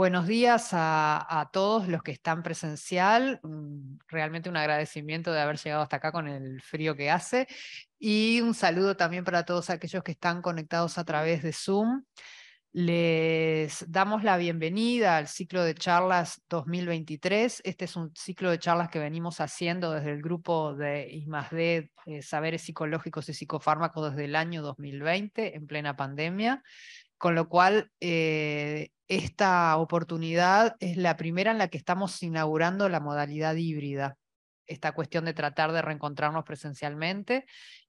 Buenos días a, todos los que están presencial. Realmente un agradecimiento de haber llegado hasta acá con el frío que hace. Y un saludo también para todos aquellos que están conectados a través de Zoom. Les damos la bienvenida al ciclo de charlas 2023. Este es un ciclo de charlas que venimos haciendo desde el grupo de I+D eh, Saberes Psicológicos y Psicofármacos desde el año 2020, en plena pandemia con lo cual eh, esta oportunidad es la primera en la que estamos inaugurando la modalidad híbrida, esta cuestión de tratar de reencontrarnos presencialmente.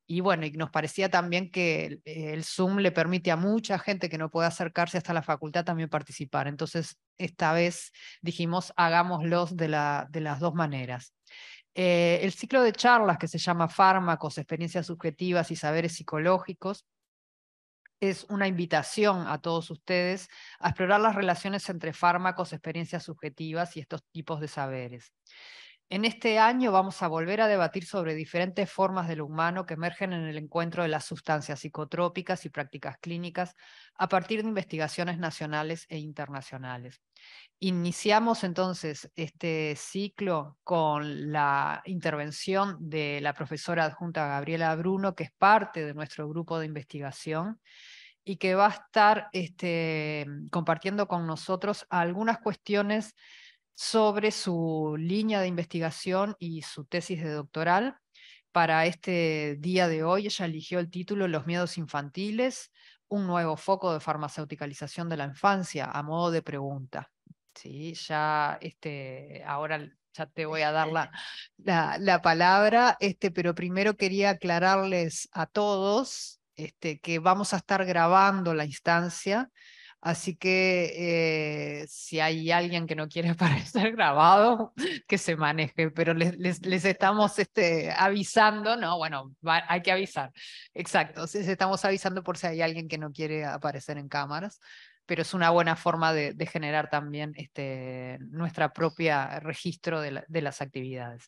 Y bueno, y nos parecía también que el Zoom le permite a mucha gente que no puede acercarse hasta la facultad también participar. Entonces, esta vez dijimos, hagámoslos de, las dos maneras. Eh, el ciclo de charlas que se llama Fármacos, Experiencias Subjetivas y Saberes Psicológicos es una invitación a todos ustedes a explorar las relaciones entre fármacos, experiencias subjetivas y estos tipos de saberes. En este año vamos a volver a debatir sobre diferentes formas del humano que emergen en el encuentro de las sustancias psicotrópicas y prácticas clínicas a partir de investigaciones nacionales e internacionales. Iniciamos entonces este ciclo con la intervención de la profesora adjunta Gabriela Bruno, que es parte de nuestro grupo de investigación y que va a estar este, compartiendo con nosotros algunas cuestiones sobre su línea de investigación y su tesis de doctoral. Para este día de hoy, ella eligió el título Los miedos infantiles, un nuevo foco de farmaceuticalización de la infancia, a modo de pregunta. Sí, ya este, ahora ya te voy a dar la, palabra, este, pero primero quería aclararles a todos este, que vamos a estar grabando la instancia. Así que eh, si hay alguien que no quiere aparecer grabado, que se maneje, pero les, les, estamos este, avisando, no, bueno, hay que avisar, exacto, les estamos avisando por si hay alguien que no quiere aparecer en cámaras, pero es una buena forma de, generar también este, nuestra propia registro de las actividades.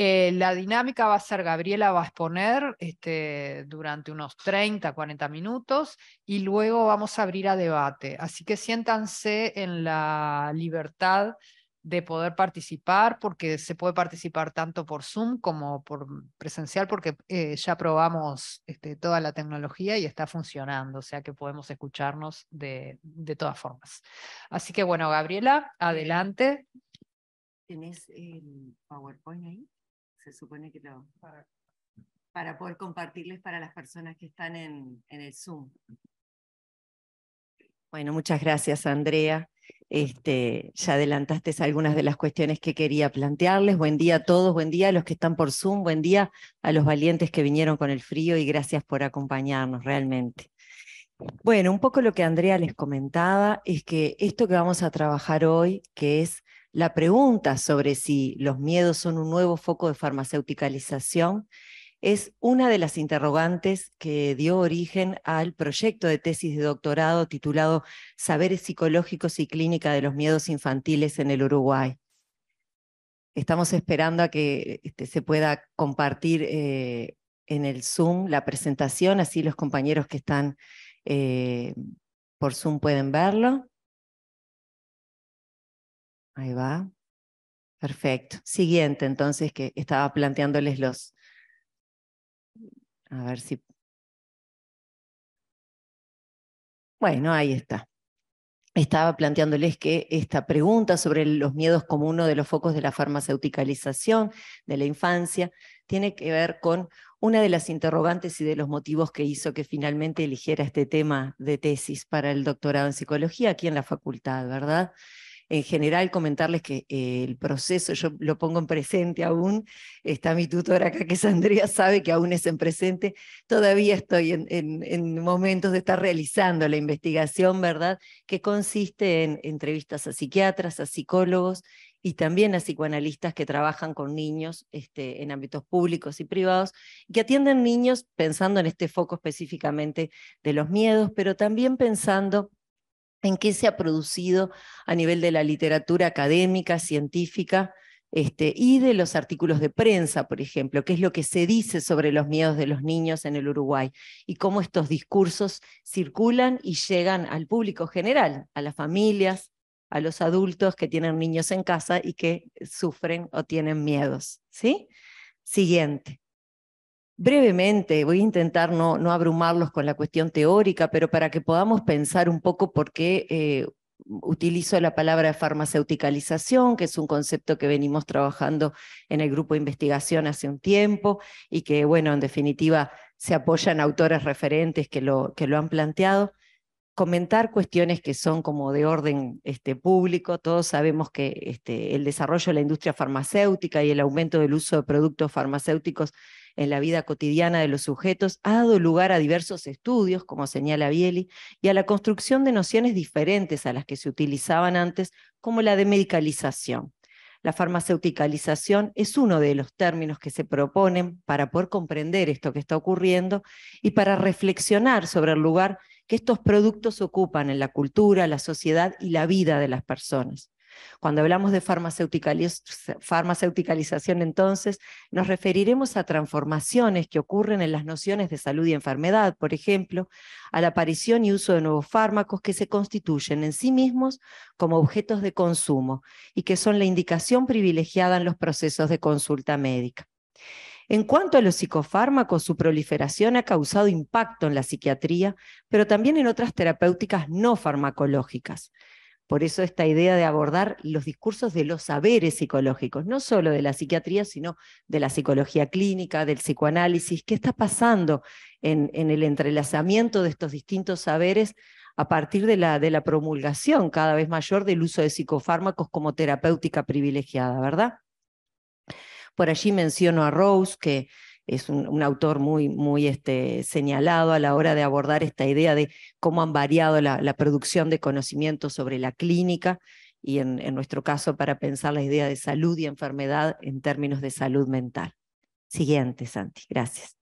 Eh, la dinámica va a ser, Gabriela va a exponer este, durante unos 30, 40 minutos y luego vamos a abrir a debate. Así que siéntanse en la libertad de poder participar, porque se puede participar tanto por Zoom como por presencial, porque eh, ya probamos este, toda la tecnología y está funcionando, o sea que podemos escucharnos de, de todas formas. Así que bueno, Gabriela, adelante. ¿Tenés el PowerPoint ahí? se supone que lo... Para poder compartirles para las personas que están en, en el Zoom. Bueno, muchas gracias, Andrea. Este, ya adelantaste algunas de las cuestiones que quería plantearles. Buen día a todos, buen día a los que están por Zoom, buen día a los valientes que vinieron con el frío y gracias por acompañarnos realmente. Bueno, un poco lo que Andrea les comentaba es que esto que vamos a trabajar hoy, que es la pregunta sobre si los miedos son un nuevo foco de farmacéuticalización es una de las interrogantes que dio origen al proyecto de tesis de doctorado titulado Saberes psicológicos y clínica de los miedos infantiles en el Uruguay. Estamos esperando a que este, se pueda compartir eh, en el Zoom la presentación, así los compañeros que están eh, por Zoom pueden verlo. Ahí va. Perfecto. Siguiente, entonces, que estaba planteándoles los... A ver si... Bueno, ahí está. Estaba planteándoles que esta pregunta sobre los miedos como uno de los focos de la farmacéuticalización de la infancia tiene que ver con una de las interrogantes y de los motivos que hizo que finalmente eligiera este tema de tesis para el doctorado en psicología aquí en la facultad, ¿verdad? en general comentarles que eh, el proceso, yo lo pongo en presente aún, está mi tutora acá que es Andrea, sabe que aún es en presente, todavía estoy en, momentos de estar realizando la investigación, ¿verdad? Que consiste en entrevistas a psiquiatras, a psicólogos y también a psicoanalistas que trabajan con niños este, en ámbitos públicos y privados, que atienden niños pensando en este foco específicamente de los miedos, pero también pensando en qué se ha producido a nivel de la literatura académica, científica, este, y de los artículos de prensa, por ejemplo, qué es lo que se dice sobre los miedos de los niños en el Uruguay y cómo estos discursos circulan y llegan al público general, a las familias, a los adultos que tienen niños en casa y que sufren o tienen miedos. ¿sí? Siguiente brevemente, voy a intentar no, abrumarlos con la cuestión teórica, pero para que podamos pensar un poco por qué eh, utilizo la palabra farmacéuticalización, que es un concepto que venimos trabajando en el grupo de investigación hace un tiempo y que, bueno, en definitiva se apoyan autores referentes que lo, que lo han planteado. Comentar cuestiones que son como de orden este, público. Todos sabemos que este, el desarrollo de la industria farmacéutica y el aumento del uso de productos farmacéuticos en la vida cotidiana de los sujetos ha dado lugar a diversos estudios, como señala Bieli, y a la construcción de nociones diferentes a las que se utilizaban antes, como la de medicalización. La farmaceuticalización es uno de los términos que se proponen para poder comprender esto que está ocurriendo y para reflexionar sobre el lugar que estos productos ocupan en la cultura, la sociedad y la vida de las personas. Cuando hablamos de farmacéuticalización entonces, nos referiremos a transformaciones que ocurren en las nociones de salud y enfermedad, por ejemplo, a la aparición y uso de nuevos fármacos que se constituyen en sí mismos como objetos de consumo y que son la indicación privilegiada en los procesos de consulta médica. En cuanto a los psicofármacos, su proliferación ha causado impacto en la psiquiatría, pero también en otras terapéuticas no farmacológicas. Por eso esta idea de abordar los discursos de los saberes psicológicos, no solo de la psiquiatría, sino de la psicología clínica, del psicoanálisis, qué está pasando en, el entrelazamiento de estos distintos saberes a partir de la, de la promulgación cada vez mayor del uso de psicofármacos como terapéutica privilegiada, ¿verdad? Por allí menciono a Rose, que es un, autor muy, muy este, señalado a la hora de abordar esta idea de cómo han variado la, producción de conocimiento sobre la clínica y en, en, nuestro caso para pensar la idea de salud y enfermedad en términos de salud mental. Siguiente, Santi, gracias.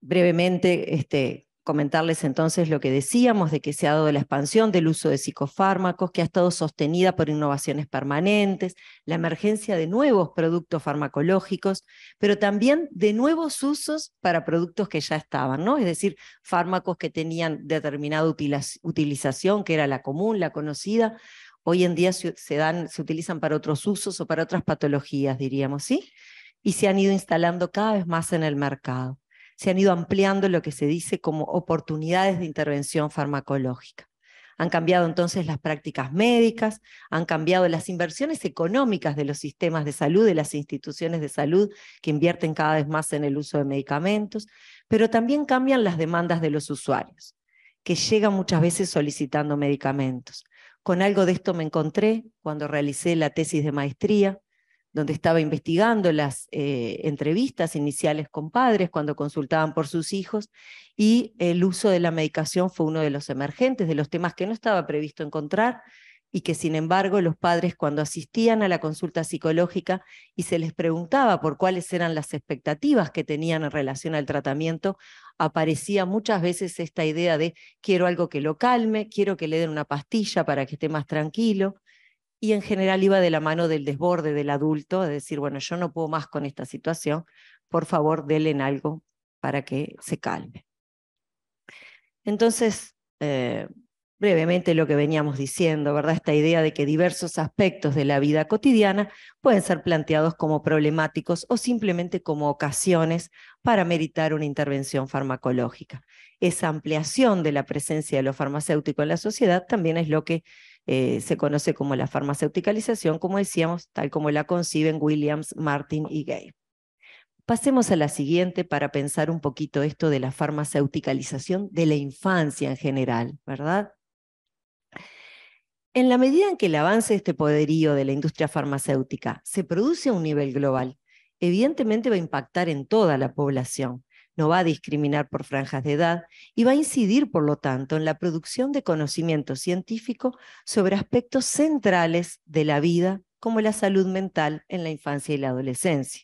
Brevemente, este, comentarles entonces lo que decíamos de que se ha dado la expansión del uso de psicofármacos, que ha estado sostenida por innovaciones permanentes, la emergencia de nuevos productos farmacológicos, pero también de nuevos usos para productos que ya estaban, ¿no? Es decir, fármacos que tenían determinada utilización, que era la común, la conocida, hoy en día se, dan, se utilizan para otros usos o para otras patologías, diríamos, ¿sí? Y se han ido instalando cada vez más en el mercado se han ido ampliando lo que se dice como oportunidades de intervención farmacológica. Han cambiado entonces las prácticas médicas, han cambiado las inversiones económicas de los sistemas de salud, de las instituciones de salud que invierten cada vez más en el uso de medicamentos, pero también cambian las demandas de los usuarios, que llegan muchas veces solicitando medicamentos. Con algo de esto me encontré cuando realicé la tesis de maestría donde estaba investigando las eh, entrevistas iniciales con padres cuando consultaban por sus hijos, y el uso de la medicación fue uno de los emergentes, de los temas que no estaba previsto encontrar y que sin embargo los padres cuando asistían a la consulta psicológica y se les preguntaba por cuáles eran las expectativas que tenían en relación al tratamiento, aparecía muchas veces esta idea de quiero algo que lo calme, quiero que le den una pastilla para que esté más tranquilo, y en general iba de la mano del desborde del adulto, es decir, bueno, yo no puedo más con esta situación, por favor, denle en algo para que se calme. Entonces, eh, brevemente lo que veníamos diciendo, ¿verdad? Esta idea de que diversos aspectos de la vida cotidiana pueden ser planteados como problemáticos o simplemente como ocasiones para meritar una intervención farmacológica. Esa ampliación de la presencia de lo farmacéutico en la sociedad también es lo que eh, se conoce como la farmacéuticalización, como decíamos, tal como la conciben Williams, Martin y Gay. Pasemos a la siguiente para pensar un poquito esto de la farmacéuticalización de la infancia en general, ¿verdad? En la medida en que el avance de este poderío de la industria farmacéutica se produce a un nivel global, evidentemente va a impactar en toda la población no va a discriminar por franjas de edad y va a incidir, por lo tanto, en la producción de conocimiento científico sobre aspectos centrales de la vida, como la salud mental en la infancia y la adolescencia.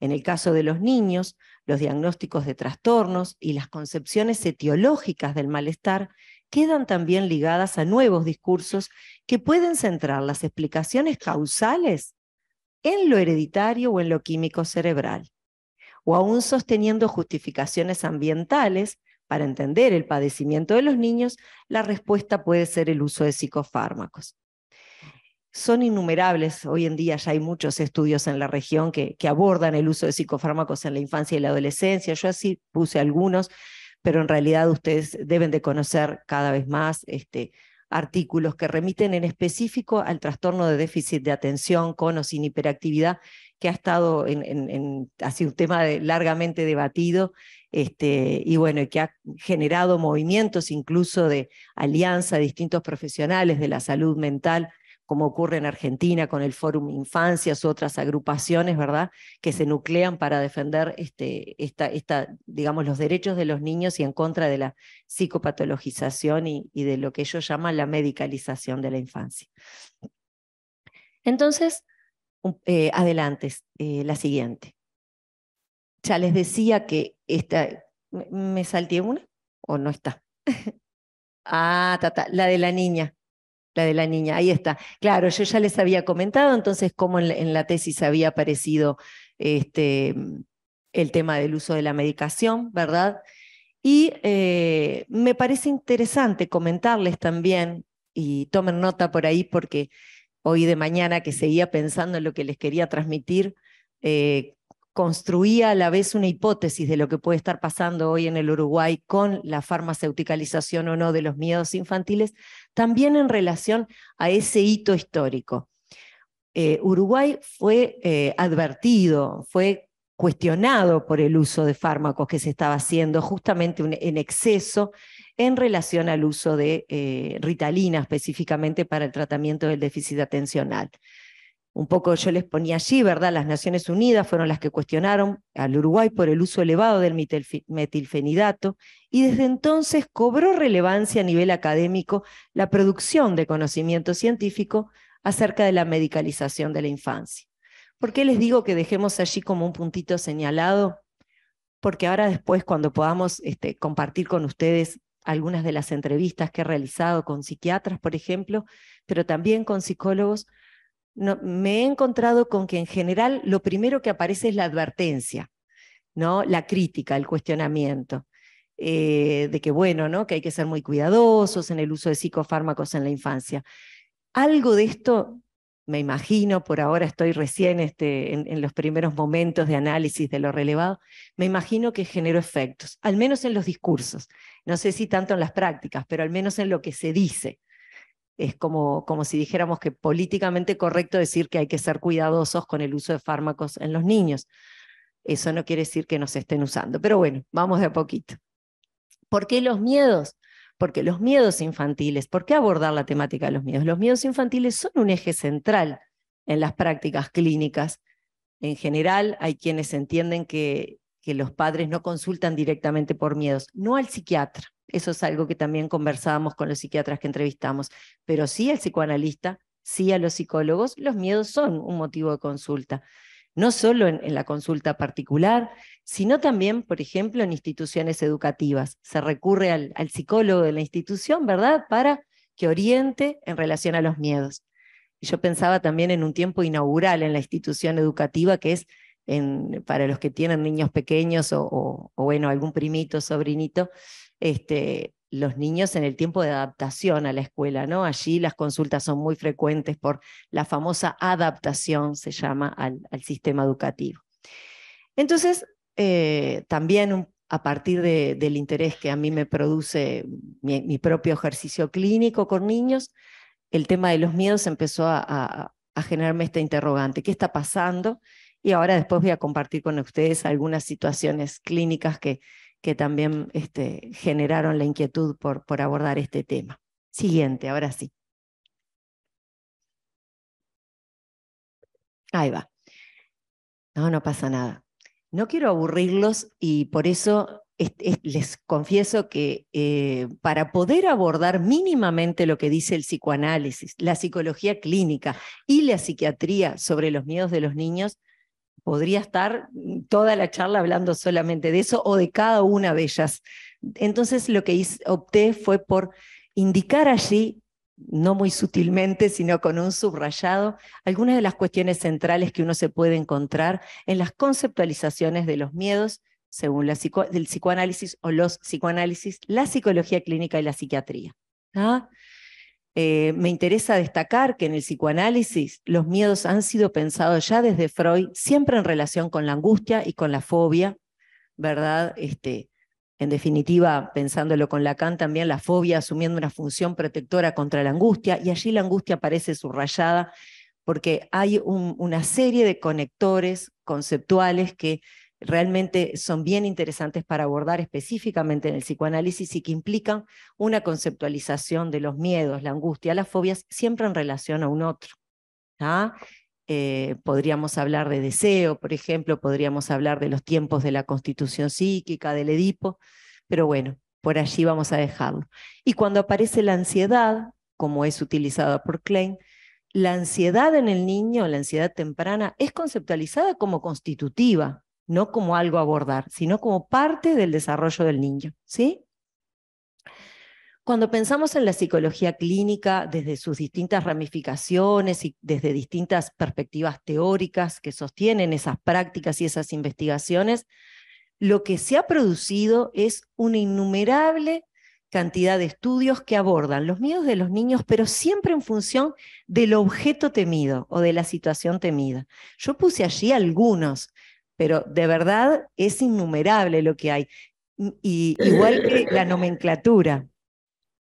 En el caso de los niños, los diagnósticos de trastornos y las concepciones etiológicas del malestar quedan también ligadas a nuevos discursos que pueden centrar las explicaciones causales en lo hereditario o en lo químico cerebral o aún sosteniendo justificaciones ambientales para entender el padecimiento de los niños, la respuesta puede ser el uso de psicofármacos. Son innumerables, hoy en día ya hay muchos estudios en la región que, que abordan el uso de psicofármacos en la infancia y la adolescencia, yo así puse algunos, pero en realidad ustedes deben de conocer cada vez más este, artículos que remiten en específico al trastorno de déficit de atención con o sin hiperactividad, que ha estado en, sido un tema largamente debatido este, y bueno, que ha generado movimientos incluso de alianza de distintos profesionales de la salud mental como ocurre en Argentina con el Fórum Infancias u otras agrupaciones, ¿verdad?, que se nuclean para defender este, esta, digamos, los derechos de los niños y en contra de la psicopatologización y, de lo que ellos llaman la medicalización de la infancia. Entonces, eh, adelante, eh, la siguiente. Ya les decía que esta, ¿me salté una o no está? ah, la de la niña la de la niña, ahí está. Claro, yo ya les había comentado entonces cómo en la, tesis había aparecido este, el tema del uso de la medicación, ¿verdad? Y eh, me parece interesante comentarles también, y tomen nota por ahí porque hoy de mañana que seguía pensando en lo que les quería transmitir, eh, construía a la vez una hipótesis de lo que puede estar pasando hoy en el Uruguay con la farmaceuticalización o no de los miedos infantiles, también en relación a ese hito histórico. Eh, Uruguay fue eh, advertido, fue cuestionado por el uso de fármacos que se estaba haciendo justamente en exceso en relación al uso de eh, ritalina específicamente para el tratamiento del déficit atencional un poco yo les ponía allí, ¿verdad? Las Naciones Unidas fueron las que cuestionaron al Uruguay por el uso elevado del metilfenidato y desde entonces cobró relevancia a nivel académico la producción de conocimiento científico acerca de la medicalización de la infancia. ¿Por qué les digo que dejemos allí como un puntito señalado? Porque ahora después, cuando podamos este, compartir con ustedes algunas de las entrevistas que he realizado con psiquiatras, por ejemplo, pero también con psicólogos, me he encontrado con que en general lo primero que aparece es la advertencia, ¿no? la crítica, el cuestionamiento. Eh, de que bueno, ¿no? que hay que ser muy cuidadosos en el uso de psicofármacos en la infancia. Algo de esto, me imagino, por ahora estoy recién este, en, en, los primeros momentos de análisis de lo relevado, me imagino que generó efectos, al menos en los discursos, no sé si tanto en las prácticas, pero al menos en lo que se dice es como, como si dijéramos que políticamente correcto decir que hay que ser cuidadosos con el uso de fármacos en los niños. Eso no quiere decir que nos estén usando, pero bueno, vamos de a poquito. ¿Por qué los miedos? Porque los miedos infantiles, ¿por qué abordar la temática de los miedos? Los miedos infantiles son un eje central en las prácticas clínicas. En general, hay quienes entienden que, que los padres no consultan directamente por miedos, no al psiquiatra, eso es algo que también conversábamos con los psiquiatras que entrevistamos, pero sí al psicoanalista, sí a los psicólogos, los miedos son un motivo de consulta, no solo en, la consulta particular, sino también, por ejemplo, en instituciones educativas. Se recurre al, psicólogo de la institución, ¿verdad?, para que oriente en relación a los miedos. Y yo pensaba también en un tiempo inaugural en la institución educativa que es para los que tienen niños pequeños o, o, bueno, algún primito, sobrinito, este, los niños en el tiempo de adaptación a la escuela, ¿no? Allí las consultas son muy frecuentes por la famosa adaptación, se llama, al, sistema educativo. Entonces, eh, también a partir del interés que a mí me produce mi, propio ejercicio clínico con niños, el tema de los miedos empezó a generarme esta interrogante, ¿qué está pasando? Y ahora después voy a compartir con ustedes algunas situaciones clínicas que, que también este, generaron la inquietud por, abordar este tema. Siguiente, ahora sí. Ahí va. No, no pasa nada. No quiero aburrirlos y por eso les confieso que eh, para poder abordar mínimamente lo que dice el psicoanálisis, la psicología clínica y la psiquiatría sobre los miedos de los niños, podría estar toda la charla hablando solamente de eso o de cada una de ellas. Entonces lo que opté fue por indicar allí, no muy sutilmente, sino con un subrayado, algunas de las cuestiones centrales que uno se puede encontrar en las conceptualizaciones de los miedos según el psicoanálisis o los psicoanálisis, la psicología clínica y la psiquiatría. ¿Ah? Eh, me interesa destacar que en el psicoanálisis los miedos han sido pensados ya desde Freud, siempre en relación con la angustia y con la fobia, ¿verdad? Este, en definitiva, pensándolo con Lacan, también la fobia asumiendo una función protectora contra la angustia, y allí la angustia aparece subrayada porque hay una serie de conectores conceptuales que realmente son bien interesantes para abordar específicamente en el psicoanálisis y que implican una conceptualización de los miedos, la angustia, las fobias, siempre en relación a un otro. ¿ah? Eh, podríamos hablar de deseo, por ejemplo, podríamos hablar de los tiempos de la constitución psíquica, del Edipo, pero bueno, por allí vamos a dejarlo. Y cuando aparece la ansiedad, como es utilizada por Klein, la ansiedad en el niño, la ansiedad temprana, es conceptualizada como constitutiva, no como algo a abordar, sino como parte del desarrollo del niño, ¿sí? Cuando pensamos en la psicología clínica desde sus distintas ramificaciones y desde distintas perspectivas teóricas que sostienen esas prácticas y esas investigaciones, lo que se ha producido es una innumerable cantidad de estudios que abordan los miedos de los niños, pero siempre en función del objeto temido o de la situación temida. Yo puse allí algunos, pero de verdad es innumerable lo que hay. Y, igual que la nomenclatura.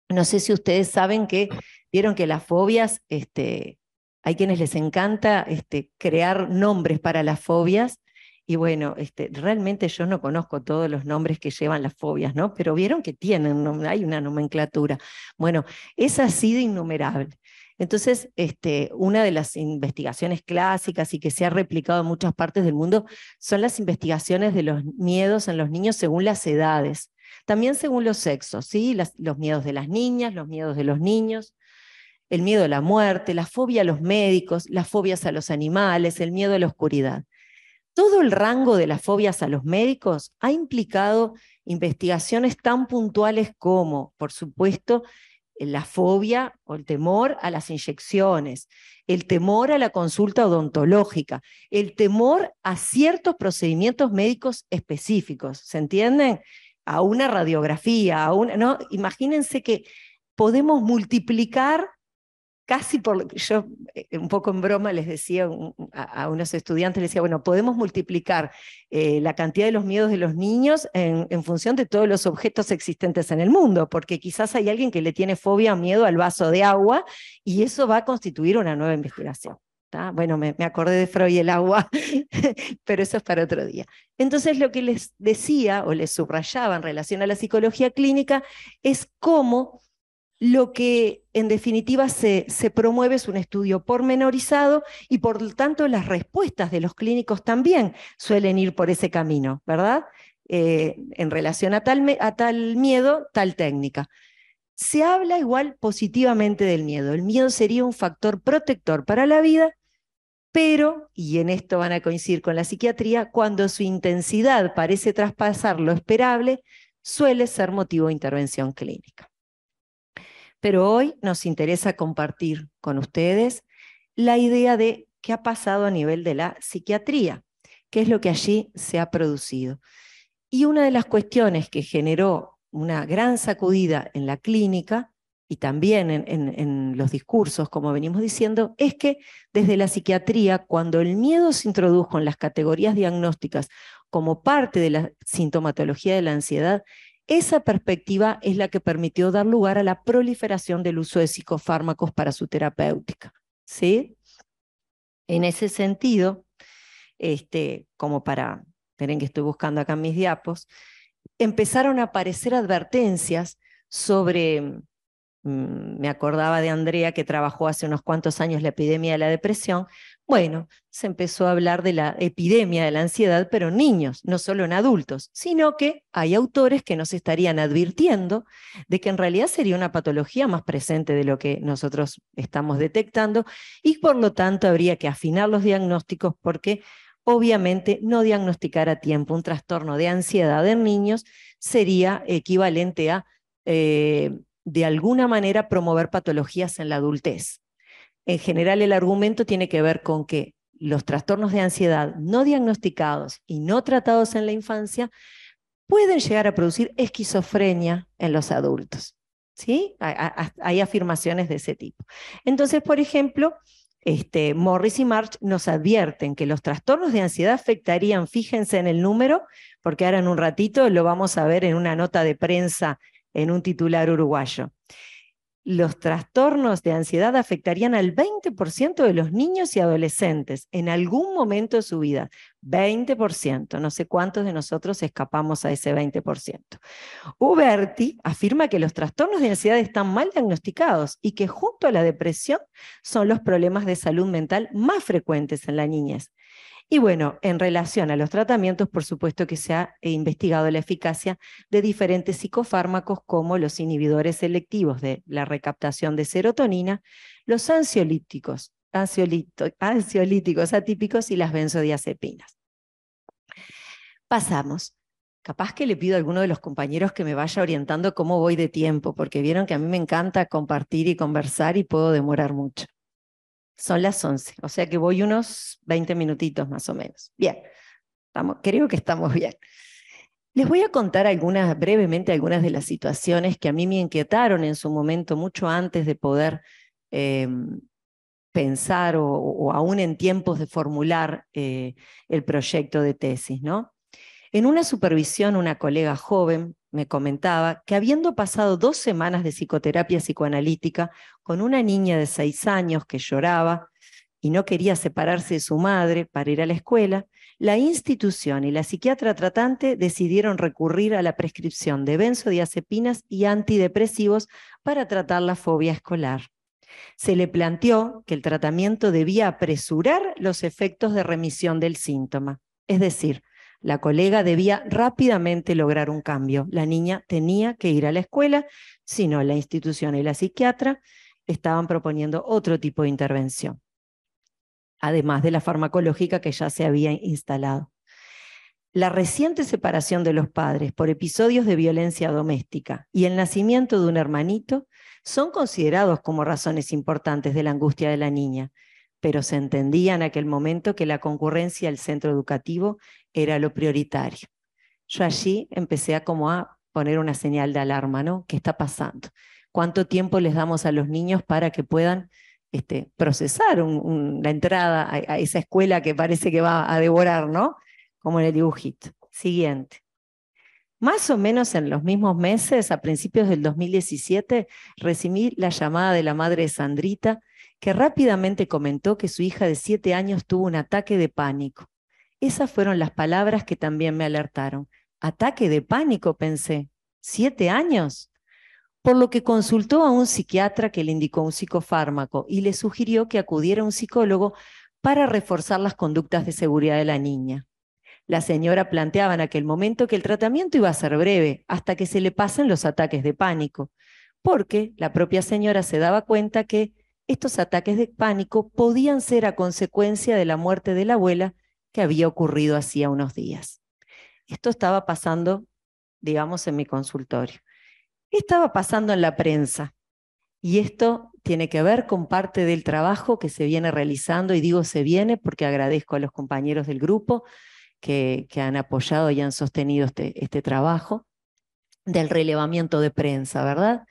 No sé si ustedes saben que vieron que las fobias, este, hay quienes les encanta este, crear nombres para las fobias. Y bueno, este, realmente yo no conozco todos los nombres que llevan las fobias, ¿no? Pero vieron que tienen, hay una nomenclatura. Bueno, esa ha sido innumerable. Entonces, este, una de las investigaciones clásicas y que se ha replicado en muchas partes del mundo son las investigaciones de los miedos en los niños según las edades, también según los sexos, ¿sí? los miedos de las niñas, los miedos de los niños, el miedo a la muerte, la fobia a los médicos, las fobias a los animales, el miedo a la oscuridad. Todo el rango de las fobias a los médicos ha implicado investigaciones tan puntuales como, por supuesto, eh, la fobia o el temor a las inyecciones, el temor a la consulta odontológica, el temor a ciertos procedimientos médicos específicos, ¿se entienden? A una radiografía, a una, Imagínense que podemos multiplicar casi por, yo eh, un poco en broma les decía a, unos estudiantes, les decía, bueno, podemos multiplicar eh, la cantidad de los miedos de los niños en, función de todos los objetos existentes en el mundo, porque quizás hay alguien que le tiene fobia o miedo al vaso de agua y eso va a constituir una nueva investigación. Bueno, me, me acordé de Freud y el agua, pero eso es para otro día. Entonces lo que les decía o les subrayaba en relación a la psicología clínica es cómo lo que en definitiva se, promueve es un estudio pormenorizado y por lo tanto las respuestas de los clínicos también suelen ir por ese camino, ¿verdad? Eh, en relación a tal miedo, tal técnica. Se habla igual positivamente del miedo. El miedo sería un factor protector para la vida, pero, y en esto van a coincidir con la psiquiatría, cuando su intensidad parece traspasar lo esperable, suele ser motivo de intervención clínica pero hoy nos interesa compartir con ustedes la idea de qué ha pasado a nivel de la psiquiatría, qué es lo que allí se ha producido. Y una de las cuestiones que generó una gran sacudida en la clínica y también en, en, los discursos, como venimos diciendo, es que desde la psiquiatría, cuando el miedo se introdujo en las categorías diagnósticas como parte de la sintomatología de la ansiedad, esa perspectiva es la que permitió dar lugar a la proliferación del uso de psicofármacos para su terapéutica. ¿sí? En ese sentido, este, como para, miren que estoy buscando acá en mis diapos, empezaron a aparecer advertencias sobre, mm, me acordaba de Andrea que trabajó hace unos cuantos años la epidemia de la depresión, bueno, se empezó a hablar de la epidemia de la ansiedad, pero en niños, no solo en adultos, sino que hay autores que nos estarían advirtiendo de que en realidad sería una patología más presente de lo que nosotros estamos detectando y por lo tanto habría que afinar los diagnósticos porque obviamente no diagnosticar a tiempo un trastorno de ansiedad en niños sería equivalente a, eh, de alguna manera, promover patologías en la adultez en general el argumento tiene que ver con que los trastornos de ansiedad no diagnosticados y no tratados en la infancia pueden llegar a producir esquizofrenia en los adultos. ¿sí? Hay, afirmaciones de ese tipo. Entonces, por ejemplo, este, Morris y March nos advierten que los trastornos de ansiedad afectarían, fíjense en el número, porque ahora en un ratito lo vamos a ver en una nota de prensa en un titular uruguayo los trastornos de ansiedad afectarían al 20% de los niños y adolescentes en algún momento de su vida. 20%, no sé cuántos de nosotros escapamos a ese 20%. Uberti afirma que los trastornos de ansiedad están mal diagnosticados y que junto a la depresión son los problemas de salud mental más frecuentes en la niñez. Y bueno, en relación a los tratamientos, por supuesto que se ha investigado la eficacia de diferentes psicofármacos como los inhibidores selectivos de la recaptación de serotonina, los ansiolíticos atípicos y las benzodiazepinas. Pasamos. Capaz que le pido a alguno de los compañeros que me vaya orientando cómo voy de tiempo, porque vieron que a mí me encanta compartir y conversar y puedo demorar mucho. Son las 11, o sea que voy unos 20 minutitos más o menos. Bien, creo que estamos bien. Les voy a contar algunas, brevemente algunas de las situaciones que a mí me inquietaron en su momento, mucho antes de poder em, pensar o, aún en tiempos de formular eh, el proyecto de tesis, ¿no? En una supervisión, una colega joven me comentaba que habiendo pasado dos semanas de psicoterapia psicoanalítica con una niña de seis años que lloraba y no quería separarse de su madre para ir a la escuela, la institución y la psiquiatra tratante decidieron recurrir a la prescripción de benzodiazepinas y antidepresivos para tratar la fobia escolar. Se le planteó que el tratamiento debía apresurar los efectos de remisión del síntoma, es decir, la colega debía rápidamente lograr un cambio. La niña tenía que ir a la escuela, si no la institución y la psiquiatra estaban proponiendo otro tipo de intervención, además de la farmacológica que ya se había instalado. La reciente separación de los padres por episodios de violencia doméstica y el nacimiento de un hermanito son considerados como razones importantes de la angustia de la niña, pero se entendía en aquel momento que la concurrencia al centro educativo era lo prioritario. Yo allí empecé a como a poner una señal de alarma, ¿no? ¿Qué está pasando? ¿Cuánto tiempo les damos a los niños para que puedan este, procesar la entrada a, esa escuela que parece que va a devorar, ¿no? Como en el dibujito. Siguiente. Más o menos en los mismos meses, a principios del 2017, recibí la llamada de la madre Sandrita que rápidamente comentó que su hija de siete años tuvo un ataque de pánico. Esas fueron las palabras que también me alertaron. Ataque de pánico, pensé. ¿Siete años? Por lo que consultó a un psiquiatra que le indicó un psicofármaco y le sugirió que acudiera a un psicólogo para reforzar las conductas de seguridad de la niña. La señora planteaba en aquel momento que el tratamiento iba a ser breve, hasta que se le pasen los ataques de pánico, porque la propia señora se daba cuenta que estos ataques de pánico podían ser a consecuencia de la muerte de la abuela que había ocurrido hacía unos días. Esto estaba pasando, digamos, en mi consultorio. Estaba pasando en la prensa. Y esto tiene que ver con parte del trabajo que se viene realizando, y digo se viene porque agradezco a los compañeros del grupo que, han apoyado y han sostenido este, este trabajo del relevamiento de prensa, ¿verdad?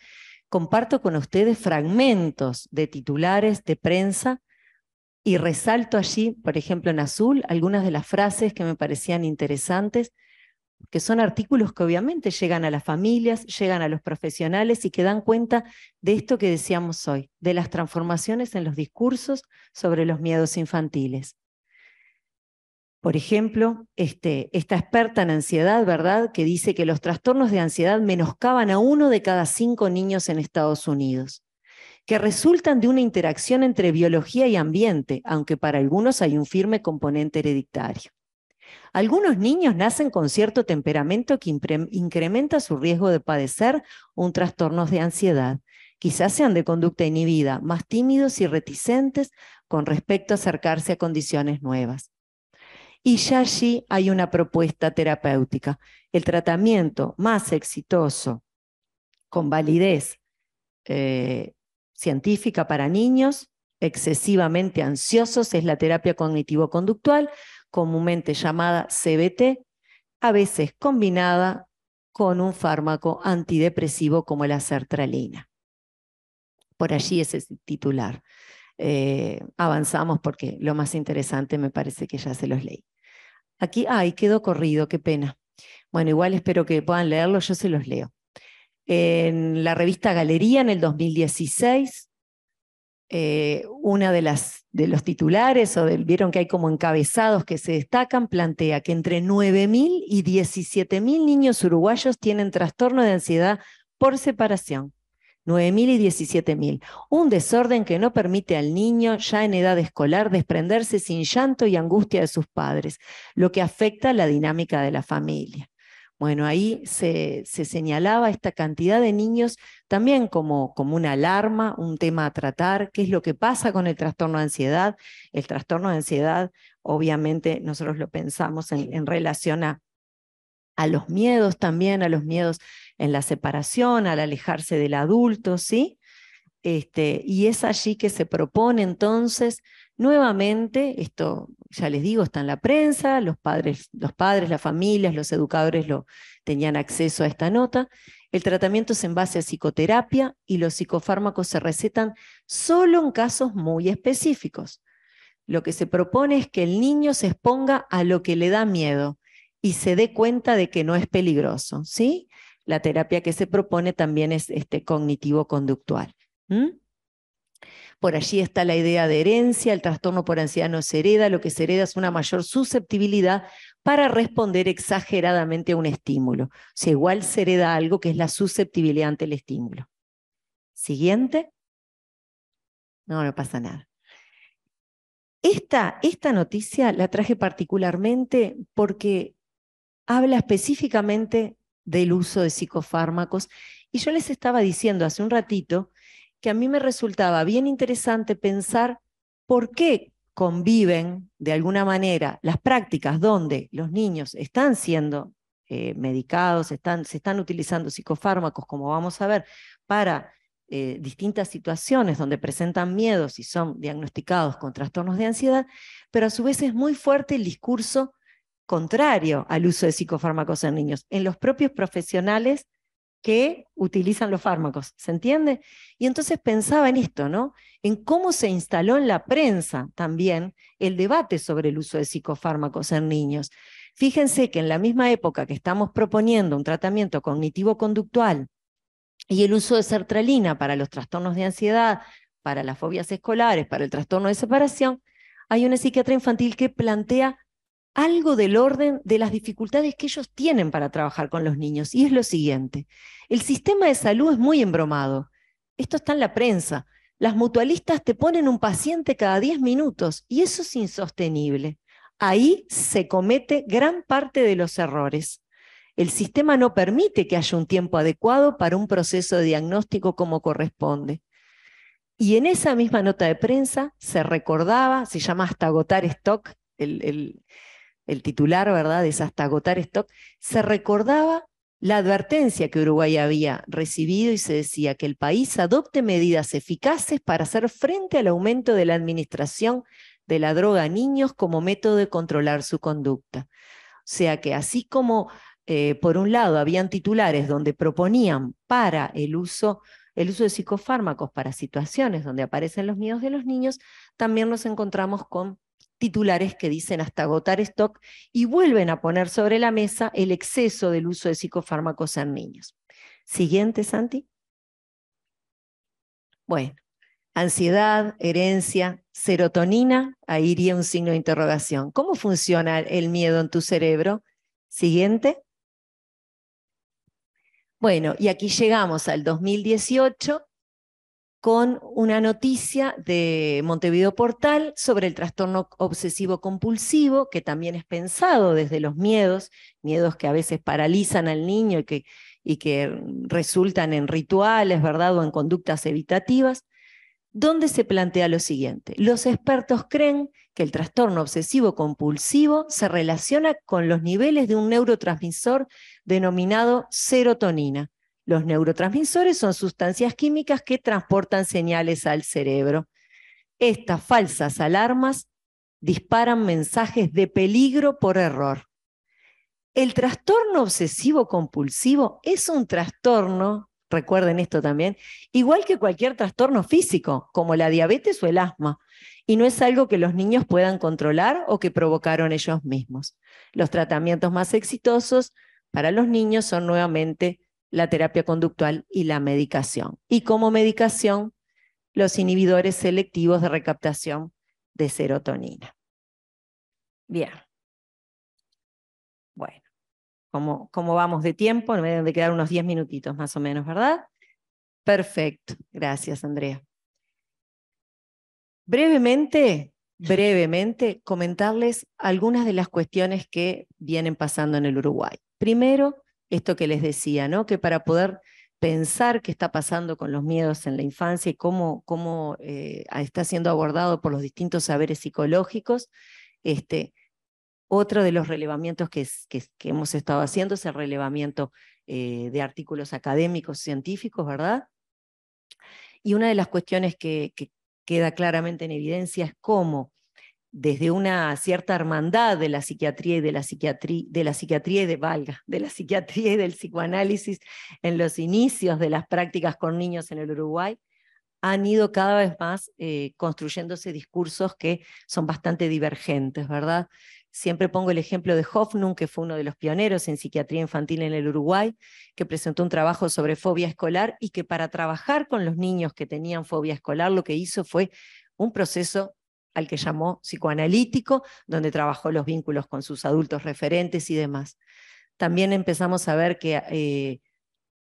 comparto con ustedes fragmentos de titulares de prensa y resalto allí, por ejemplo, en azul, algunas de las frases que me parecían interesantes, que son artículos que obviamente llegan a las familias, llegan a los profesionales y que dan cuenta de esto que decíamos hoy, de las transformaciones en los discursos sobre los miedos infantiles por ejemplo, este, esta experta en ansiedad, ¿verdad?, que dice que los trastornos de ansiedad menoscaban a uno de cada cinco niños en Estados Unidos, que resultan de una interacción entre biología y ambiente, aunque para algunos hay un firme componente hereditario. Algunos niños nacen con cierto temperamento que incrementa su riesgo de padecer un trastorno de ansiedad. Quizás sean de conducta inhibida, más tímidos y reticentes con respecto a acercarse a condiciones nuevas y ya allí hay una propuesta terapéutica. El tratamiento más exitoso con validez eh, científica para niños excesivamente ansiosos es la terapia cognitivo-conductual, comúnmente llamada CBT, a veces combinada con un fármaco antidepresivo como la sertralina. Por allí es el titular. Eh, avanzamos porque lo más interesante me parece que ya se los leí. Aquí, ay, quedó corrido, qué pena. Bueno, igual espero que puedan leerlo, yo se los leo. En la revista Galería, en el 2016, eh, una de las de los titulares, o vieron que hay como encabezados que se destacan, plantea que entre 9.000 y 17.000 niños uruguayos tienen trastorno de ansiedad por separación. 9.000 y 17.000. Un desorden que no permite al niño, ya en edad escolar, desprenderse sin llanto y angustia de sus padres, lo que afecta la dinámica de la familia. Bueno, ahí se, señalaba esta cantidad de niños también como, como una alarma, un tema a tratar, qué es lo que pasa con el trastorno de ansiedad. El trastorno de ansiedad, obviamente, nosotros lo pensamos en, relación a, a los miedos también, a los miedos en la separación, al alejarse del adulto, ¿sí? Este, y es allí que se propone entonces nuevamente, esto ya les digo, está en la prensa, los padres, los padres, las familias, los educadores lo, tenían acceso a esta nota, el tratamiento es en base a psicoterapia y los psicofármacos se recetan solo en casos muy específicos. Lo que se propone es que el niño se exponga a lo que le da miedo y se dé cuenta de que no es peligroso, ¿sí? la terapia que se propone también es este, cognitivo-conductual. Por allí está la idea de herencia, el trastorno por ansiedad no se hereda, lo que se hereda es una mayor susceptibilidad para responder exageradamente a un estímulo. O sea, igual se hereda algo que es la susceptibilidad ante el estímulo. Siguiente. No, no pasa nada. Esta, esta noticia la traje particularmente porque habla específicamente del uso de psicofármacos. Y yo les estaba diciendo hace un ratito que a mí me resultaba bien interesante pensar por qué conviven de alguna manera las prácticas donde los niños están siendo eh, medicados, están, se están utilizando psicofármacos, como vamos a ver, para eh, distintas situaciones donde presentan miedos y son diagnosticados con trastornos de ansiedad, pero a su vez es muy fuerte el discurso contrario al uso de psicofármacos en niños, en los propios profesionales que utilizan los fármacos, ¿se entiende? Y entonces pensaba en esto, ¿no? En cómo se instaló en la prensa también el debate sobre el uso de psicofármacos en niños. Fíjense que en la misma época que estamos proponiendo un tratamiento cognitivo-conductual y el uso de sertralina para los trastornos de ansiedad, para las fobias escolares, para el trastorno de separación, hay una psiquiatra infantil que plantea algo del orden de las dificultades que ellos tienen para trabajar con los niños. Y es lo siguiente, el sistema de salud es muy embromado. Esto está en la prensa. Las mutualistas te ponen un paciente cada 10 minutos y eso es insostenible. Ahí se comete gran parte de los errores. El sistema no permite que haya un tiempo adecuado para un proceso de diagnóstico como corresponde. Y en esa misma nota de prensa se recordaba, se llama hasta agotar stock, el, el el titular, ¿verdad? Es hasta agotar stock, se recordaba la advertencia que Uruguay había recibido y se decía que el país adopte medidas eficaces para hacer frente al aumento de la administración de la droga a niños como método de controlar su conducta. O sea que así como eh, por un lado habían titulares donde proponían para el uso el uso de psicofármacos para situaciones donde aparecen los miedos de los niños, también nos encontramos con titulares que dicen hasta agotar stock y vuelven a poner sobre la mesa el exceso del uso de psicofármacos en niños. Siguiente, Santi. Bueno, ansiedad, herencia, serotonina, ahí iría un signo de interrogación. ¿Cómo funciona el miedo en tu cerebro? Siguiente. Bueno, y aquí llegamos al 2018 con una noticia de Montevideo Portal sobre el trastorno obsesivo compulsivo, que también es pensado desde los miedos, miedos que a veces paralizan al niño y que, y que resultan en rituales, ¿verdad? O en conductas evitativas, donde se plantea lo siguiente. Los expertos creen que el trastorno obsesivo compulsivo se relaciona con los niveles de un neurotransmisor denominado serotonina los neurotransmisores son sustancias químicas que transportan señales al cerebro. Estas falsas alarmas disparan mensajes de peligro por error. El trastorno obsesivo compulsivo es un trastorno, recuerden esto también, igual que cualquier trastorno físico, como la diabetes o el asma, y no es algo que los niños puedan controlar o que provocaron ellos mismos. Los tratamientos más exitosos para los niños son nuevamente la terapia conductual y la medicación. Y como medicación, los inhibidores selectivos de recaptación de serotonina. Bien. Bueno, como, vamos de tiempo, me deben de quedar unos 10 minutitos más o menos, ¿verdad? Perfecto. Gracias, Andrea. Brevemente, brevemente, comentarles algunas de las cuestiones que vienen pasando en el Uruguay. Primero, esto que les decía, ¿no? que para poder pensar qué está pasando con los miedos en la infancia y cómo, cómo eh, está siendo abordado por los distintos saberes psicológicos, este, otro de los relevamientos que, hemos estado haciendo es el relevamiento eh, de artículos académicos científicos, ¿verdad? Y una de las cuestiones que, queda claramente en evidencia es cómo desde una cierta hermandad de la psiquiatría y de la psiquiatría, de la psiquiatría y de valga, de la psiquiatría y del psicoanálisis en los inicios de las prácticas con niños en el Uruguay, han ido cada vez más eh, construyéndose discursos que son bastante divergentes, ¿verdad? Siempre pongo el ejemplo de Hoffnung, que fue uno de los pioneros en psiquiatría infantil en el Uruguay, que presentó un trabajo sobre fobia escolar y que para trabajar con los niños que tenían fobia escolar lo que hizo fue un proceso al que llamó psicoanalítico, donde trabajó los vínculos con sus adultos referentes y demás. También empezamos a ver que eh,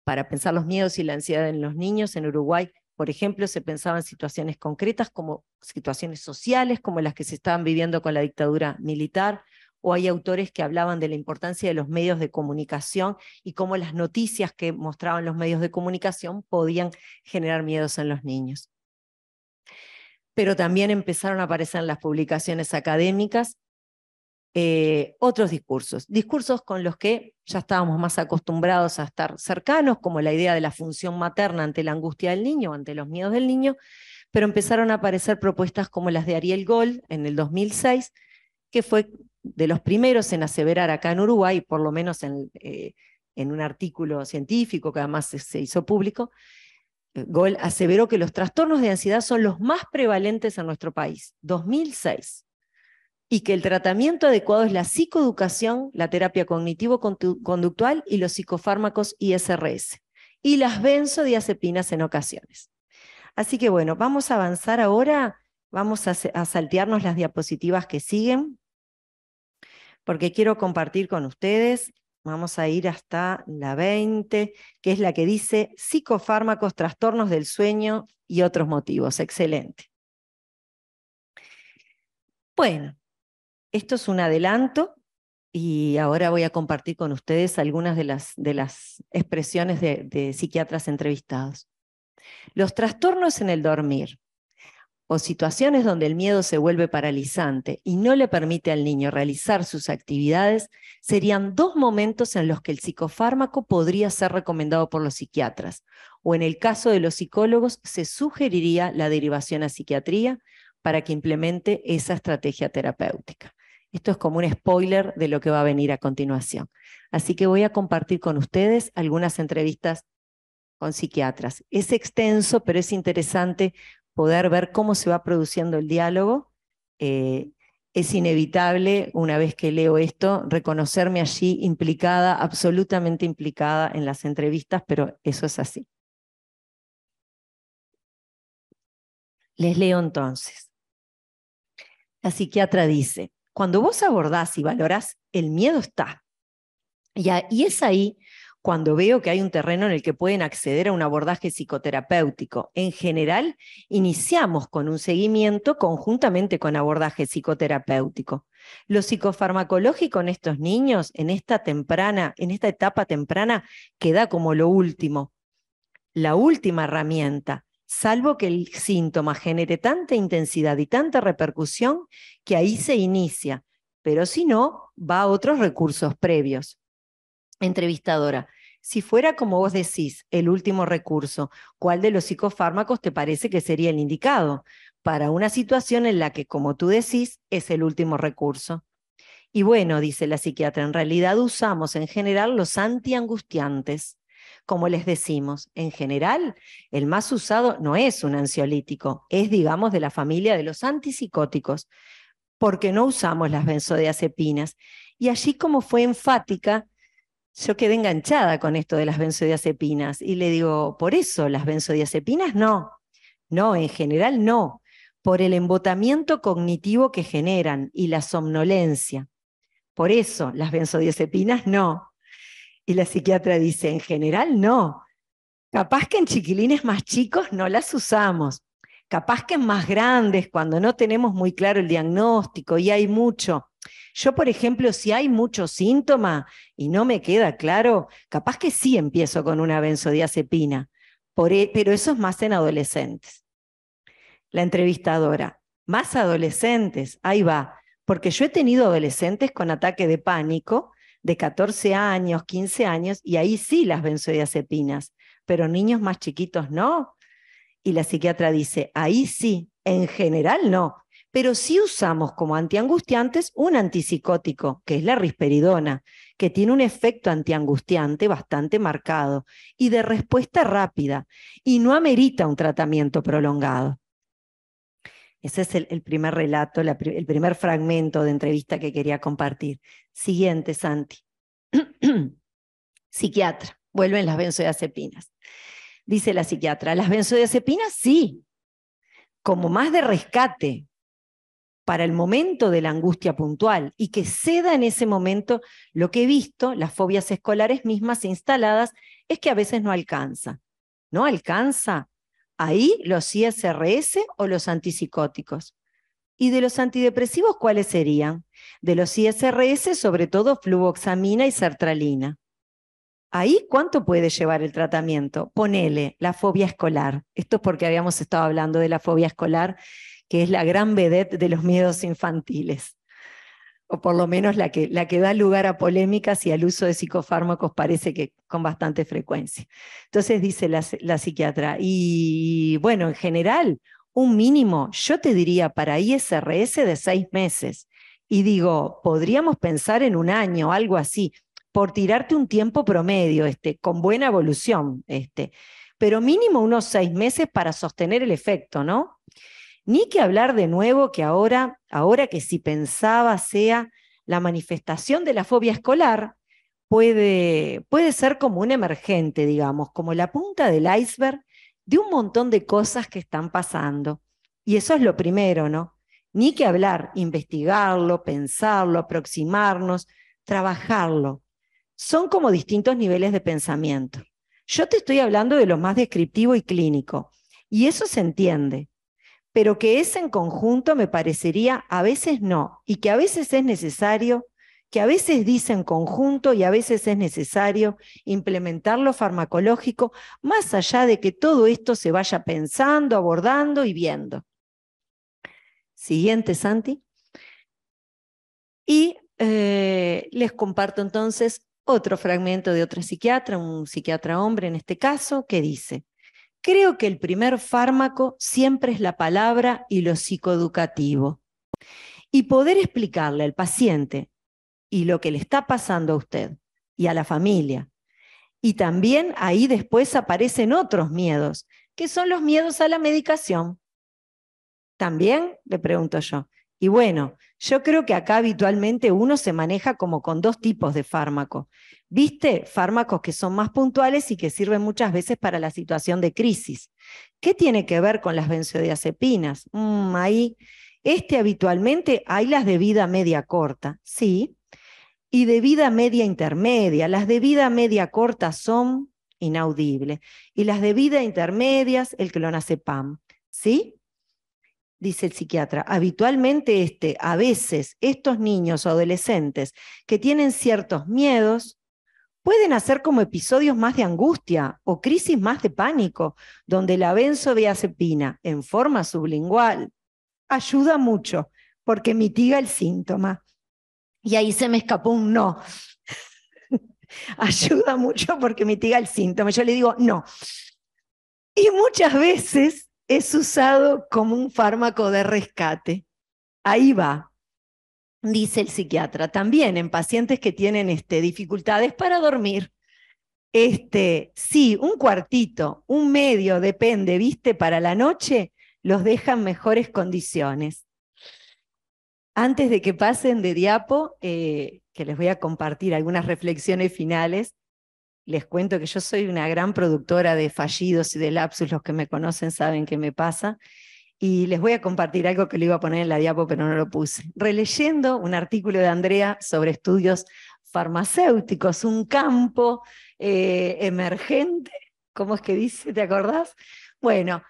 para pensar los miedos y la ansiedad en los niños en Uruguay, por ejemplo, se pensaban situaciones concretas como situaciones sociales, como las que se estaban viviendo con la dictadura militar, o hay autores que hablaban de la importancia de los medios de comunicación y cómo las noticias que mostraban los medios de comunicación podían generar miedos en los niños pero también empezaron a aparecer en las publicaciones académicas eh, otros discursos, discursos con los que ya estábamos más acostumbrados a estar cercanos, como la idea de la función materna ante la angustia del niño, ante los miedos del niño, pero empezaron a aparecer propuestas como las de Ariel Gold en el 2006, que fue de los primeros en aseverar acá en Uruguay, por lo menos en, eh, en un artículo científico que además se hizo público, Gol aseveró que los trastornos de ansiedad son los más prevalentes en nuestro país, 2006, y que el tratamiento adecuado es la psicoeducación, la terapia cognitivo-conductual y los psicofármacos ISRS, y las benzodiazepinas en ocasiones. Así que bueno, vamos a avanzar ahora, vamos a saltearnos las diapositivas que siguen, porque quiero compartir con ustedes Vamos a ir hasta la 20, que es la que dice psicofármacos, trastornos del sueño y otros motivos. Excelente. Bueno, esto es un adelanto y ahora voy a compartir con ustedes algunas de las, expresiones de psiquiatras entrevistados. Los trastornos en el dormir o situaciones donde el miedo se vuelve paralizante y no le permite al niño realizar sus actividades, serían dos momentos en los que el psicofármaco podría ser recomendado por los psiquiatras, o en el caso de los psicólogos se sugeriría la derivación a psiquiatría para que implemente esa estrategia terapéutica. Esto es como un spoiler de lo que va a venir a continuación. Así que voy a compartir con ustedes algunas entrevistas con psiquiatras. Es extenso, pero es interesante poder ver cómo se va produciendo el diálogo. Eh, es inevitable, una vez que leo esto, reconocerme allí implicada, absolutamente implicada en las entrevistas, pero eso es así. Les leo entonces. La psiquiatra dice, cuando vos abordás y valorás, el miedo está. Y, y es ahí cuando veo que hay un terreno en el que pueden acceder a un abordaje psicoterapéutico. En general, iniciamos con un seguimiento conjuntamente con abordaje psicoterapéutico. Lo psicofarmacológico en estos niños, en esta temprana, en esta etapa temprana, queda como lo último, la última herramienta, salvo que el síntoma genere tanta intensidad y tanta repercusión que ahí se inicia, pero si no, va a otros recursos previos. Entrevistadora, si fuera, como vos decís, el último recurso, ¿cuál de los psicofármacos te parece que sería el indicado para una situación en la que, como tú decís, es el último recurso? Y bueno, dice la psiquiatra, en realidad usamos en general los antiangustiantes. Como les decimos, en general, el más usado no es un ansiolítico, es, digamos, de la familia de los antipsicóticos, porque no usamos las benzodiazepinas. Y allí como fue enfática yo quedé enganchada con esto de las benzodiazepinas y le digo, por eso las benzodiazepinas no, no, en general no, por el embotamiento cognitivo que generan y la somnolencia. Por eso las benzodiazepinas no. Y la psiquiatra dice, en general no. Capaz que en chiquilines más chicos no las usamos. Capaz que en más grandes, cuando no tenemos muy claro el diagnóstico y hay mucho yo, por ejemplo, si hay mucho síntoma y no me queda claro, capaz que sí empiezo con una benzodiazepina, e, pero eso es más en adolescentes. La entrevistadora, más adolescentes, ahí va, porque yo he tenido adolescentes con ataque de pánico de 14 años, 15 años, y ahí sí las benzodiazepinas, pero niños más chiquitos no. Y la psiquiatra dice, ahí sí, en general no, pero sí usamos como antiangustiantes un antipsicótico, que es la risperidona, que tiene un efecto antiangustiante bastante marcado y de respuesta rápida, y no amerita un tratamiento prolongado. Ese es el, primer relato, el primer fragmento de entrevista que quería compartir. Siguiente, Santi. Psiquiatra, vuelven las benzodiazepinas. Dice la psiquiatra, las benzodiazepinas sí, como más de rescate, para el momento de la angustia puntual y que ceda en ese momento lo que he visto, las fobias escolares mismas instaladas, es que a veces no alcanza. No alcanza ahí los ISRS o los antipsicóticos. ¿Y de los antidepresivos cuáles serían? De los ISRS, sobre todo fluvoxamina y sertralina. Ahí, ¿cuánto puede llevar el tratamiento? Ponele la fobia escolar. Esto es porque habíamos estado hablando de la fobia escolar que es la gran vedette de los miedos infantiles, o por lo menos la que, la que da lugar a polémicas y al uso de psicofármacos parece que con bastante frecuencia. Entonces dice la, psiquiatra, y bueno, en general, un mínimo, yo te diría para ISRS de seis meses. Y digo, podríamos pensar en un año, algo así, por tirarte un tiempo promedio, este, con buena evolución, este, pero mínimo unos seis meses para sostener el efecto, ¿no? Ni que hablar de nuevo que ahora, ahora que si pensaba sea la manifestación de la fobia escolar, puede, puede ser como un emergente, digamos, como la punta del iceberg de un montón de cosas que están pasando. Y eso es lo primero, ¿no? Ni que hablar, investigarlo, pensarlo, aproximarnos, trabajarlo. Son como distintos niveles de pensamiento. Yo te estoy hablando de lo más descriptivo y clínico, y eso se entiende pero que es en conjunto me parecería a veces no, y que a veces es necesario, que a veces dice en conjunto y a veces es necesario implementar lo farmacológico, más allá de que todo esto se vaya pensando, abordando y viendo. Siguiente, Santi. Y eh, les comparto entonces otro fragmento de otra psiquiatra, un psiquiatra hombre en este caso, que dice, Creo que el primer fármaco siempre es la palabra y lo psicoeducativo. Y poder explicarle al paciente y lo que le está pasando a usted y a la familia. Y también ahí después aparecen otros miedos, que son los miedos a la medicación. También, le pregunto yo, y bueno, yo creo que acá habitualmente uno se maneja como con dos tipos de fármaco. ¿Viste? Fármacos que son más puntuales y que sirven muchas veces para la situación de crisis. ¿Qué tiene que ver con las benzodiazepinas? Mm, ahí, este habitualmente hay las de vida media corta, sí, y de vida media intermedia. Las de vida media corta son inaudibles y las de vida intermedias, el clonazepam, ¿sí? dice el psiquiatra, habitualmente este, a veces estos niños o adolescentes que tienen ciertos miedos, pueden hacer como episodios más de angustia o crisis más de pánico, donde la benzodiazepina en forma sublingual ayuda mucho porque mitiga el síntoma. Y ahí se me escapó un no. ayuda mucho porque mitiga el síntoma. Yo le digo no. Y muchas veces es usado como un fármaco de rescate. Ahí va, dice el psiquiatra, también en pacientes que tienen este, dificultades para dormir. Este, sí, un cuartito, un medio, depende, viste, para la noche los dejan mejores condiciones. Antes de que pasen de diapo, eh, que les voy a compartir algunas reflexiones finales, les cuento que yo soy una gran productora de fallidos y de lapsus, los que me conocen saben qué me pasa. Y les voy a compartir algo que le iba a poner en la diapo, pero no lo puse. Releyendo un artículo de Andrea sobre estudios farmacéuticos, un campo eh, emergente, ¿cómo es que dice? ¿Te acordás? Bueno,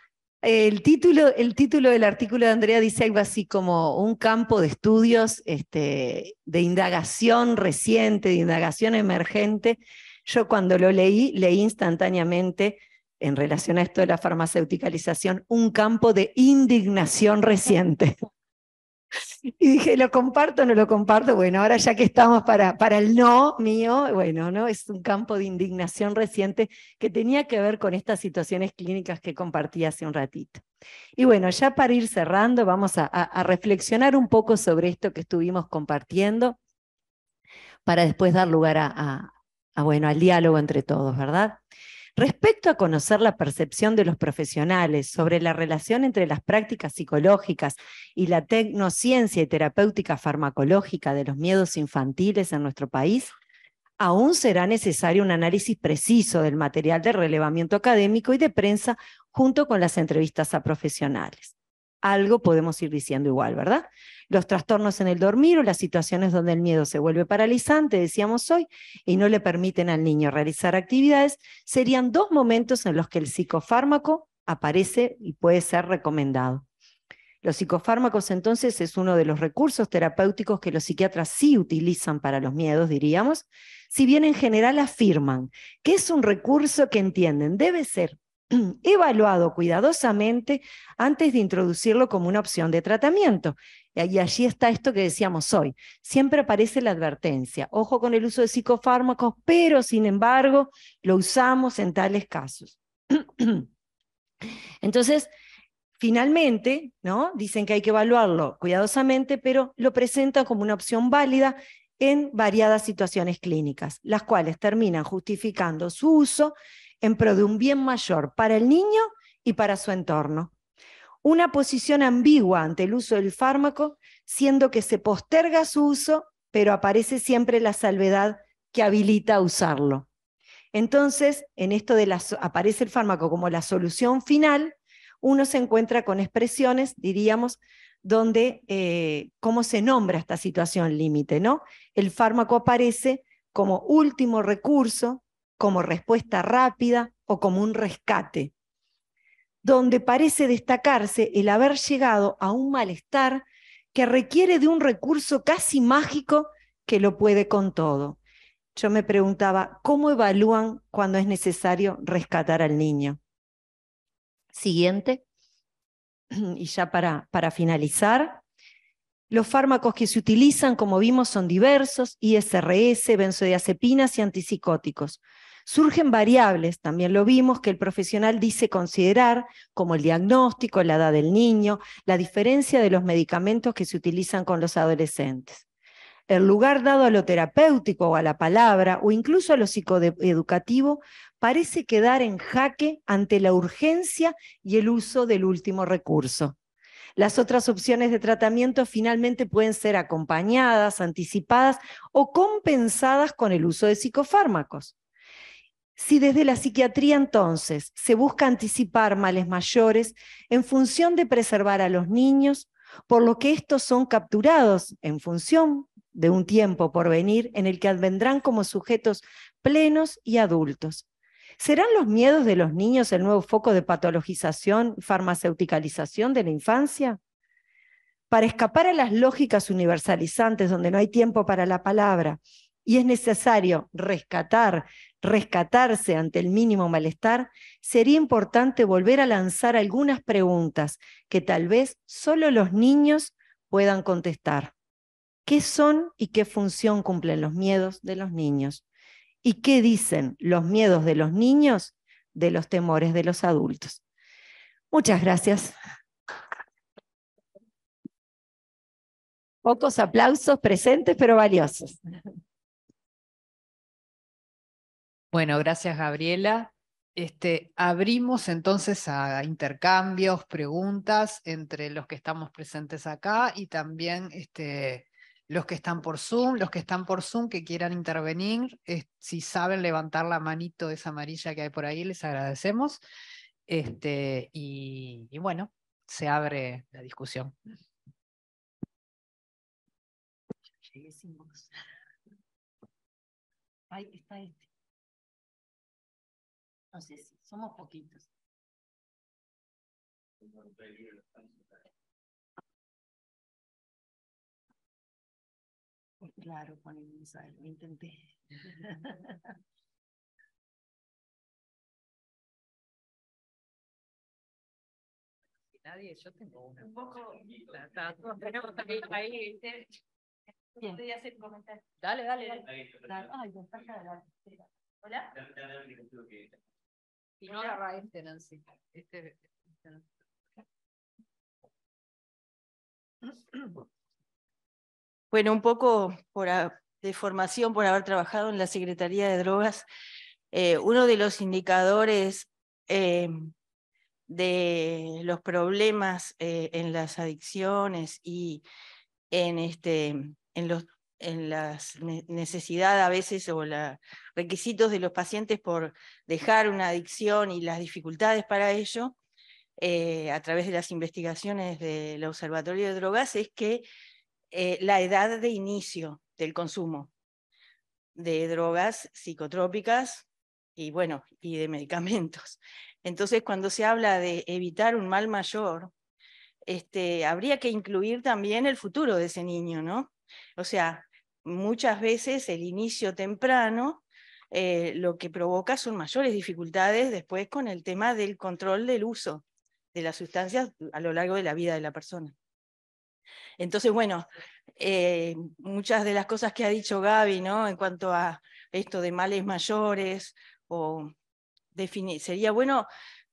el título, el título del artículo de Andrea dice algo así como un campo de estudios este, de indagación reciente, de indagación emergente, yo cuando lo leí, leí instantáneamente en relación a esto de la farmaceuticalización, un campo de indignación reciente. Y dije, ¿lo comparto o no lo comparto? Bueno, ahora ya que estamos para, para el no mío, bueno, ¿no? Es un campo de indignación reciente que tenía que ver con estas situaciones clínicas que compartí hace un ratito. Y bueno, ya para ir cerrando, vamos a reflexionar un poco sobre esto que estuvimos compartiendo para después dar lugar a, Ah bueno, al diálogo entre todos, ¿verdad? Respecto a conocer la percepción de los profesionales sobre la relación entre las prácticas psicológicas y la tecnociencia y terapéutica farmacológica de los miedos infantiles en nuestro país, aún será necesario un análisis preciso del material de relevamiento académico y de prensa junto con las entrevistas a profesionales algo podemos ir diciendo igual, ¿verdad? Los trastornos en el dormir o las situaciones donde el miedo se vuelve paralizante, decíamos hoy, y no le permiten al niño realizar actividades, serían dos momentos en los que el psicofármaco aparece y puede ser recomendado. Los psicofármacos entonces es uno de los recursos terapéuticos que los psiquiatras sí utilizan para los miedos, diríamos, si bien en general afirman que es un recurso que entienden debe ser evaluado cuidadosamente antes de introducirlo como una opción de tratamiento. Y allí está esto que decíamos hoy. Siempre aparece la advertencia, ojo con el uso de psicofármacos, pero sin embargo lo usamos en tales casos. Entonces, finalmente, ¿no? Dicen que hay que evaluarlo cuidadosamente, pero lo presentan como una opción válida en variadas situaciones clínicas, las cuales terminan justificando su uso en pro de un bien mayor para el niño y para su entorno. Una posición ambigua ante el uso del fármaco, siendo que se posterga su uso, pero aparece siempre la salvedad que habilita a usarlo. Entonces, en esto de la, aparece el fármaco como la solución final, uno se encuentra con expresiones, diríamos, donde eh, cómo se nombra esta situación límite, ¿no? El fármaco aparece como último recurso, como respuesta rápida o como un rescate, donde parece destacarse el haber llegado a un malestar que requiere de un recurso casi mágico que lo puede con todo. Yo me preguntaba, ¿cómo evalúan cuando es necesario rescatar al niño? Siguiente, y ya para, finalizar, los fármacos que se utilizan, como vimos, son diversos, ISRS, benzodiazepinas y antipsicóticos. Surgen variables, también lo vimos, que el profesional dice considerar, como el diagnóstico, la edad del niño, la diferencia de los medicamentos que se utilizan con los adolescentes. El lugar dado a lo terapéutico o a la palabra, o incluso a lo psicoeducativo, parece quedar en jaque ante la urgencia y el uso del último recurso. Las otras opciones de tratamiento finalmente pueden ser acompañadas, anticipadas o compensadas con el uso de psicofármacos. Si desde la psiquiatría entonces se busca anticipar males mayores en función de preservar a los niños, por lo que estos son capturados en función de un tiempo por venir en el que advendrán como sujetos plenos y adultos. ¿Serán los miedos de los niños el nuevo foco de patologización y de la infancia? Para escapar a las lógicas universalizantes donde no hay tiempo para la palabra, y es necesario rescatar rescatarse ante el mínimo malestar, sería importante volver a lanzar algunas preguntas que tal vez solo los niños puedan contestar. ¿Qué son y qué función cumplen los miedos de los niños? ¿Y qué dicen los miedos de los niños de los temores de los adultos? Muchas gracias. Pocos aplausos presentes, pero valiosos. Bueno, gracias Gabriela. Este, abrimos entonces a intercambios, preguntas entre los que estamos presentes acá y también este, los que están por Zoom, los que están por Zoom que quieran intervenir, si saben levantar la manito esa amarilla que hay por ahí, les agradecemos. Este, y, bueno, se abre la discusión. Ahí está este. No sé si, somos poquitos. Claro, con el intenté. nadie, yo tengo una. Un poco. ahí. Dale, dale, dale no este este, este Bueno, un poco por de formación, por haber trabajado en la Secretaría de Drogas, eh, uno de los indicadores em, de los problemas eh, en las adicciones y en, este, en los en las necesidad a veces o los requisitos de los pacientes por dejar una adicción y las dificultades para ello, eh, a través de las investigaciones del Observatorio de Drogas, es que eh, la edad de inicio del consumo de drogas psicotrópicas y, bueno, y de medicamentos. Entonces, cuando se habla de evitar un mal mayor, este, habría que incluir también el futuro de ese niño, ¿no? O sea, muchas veces el inicio temprano eh, lo que provoca son mayores dificultades después con el tema del control del uso de las sustancias a lo largo de la vida de la persona. Entonces, bueno, eh, muchas de las cosas que ha dicho Gaby, ¿no? En cuanto a esto de males mayores, o sería bueno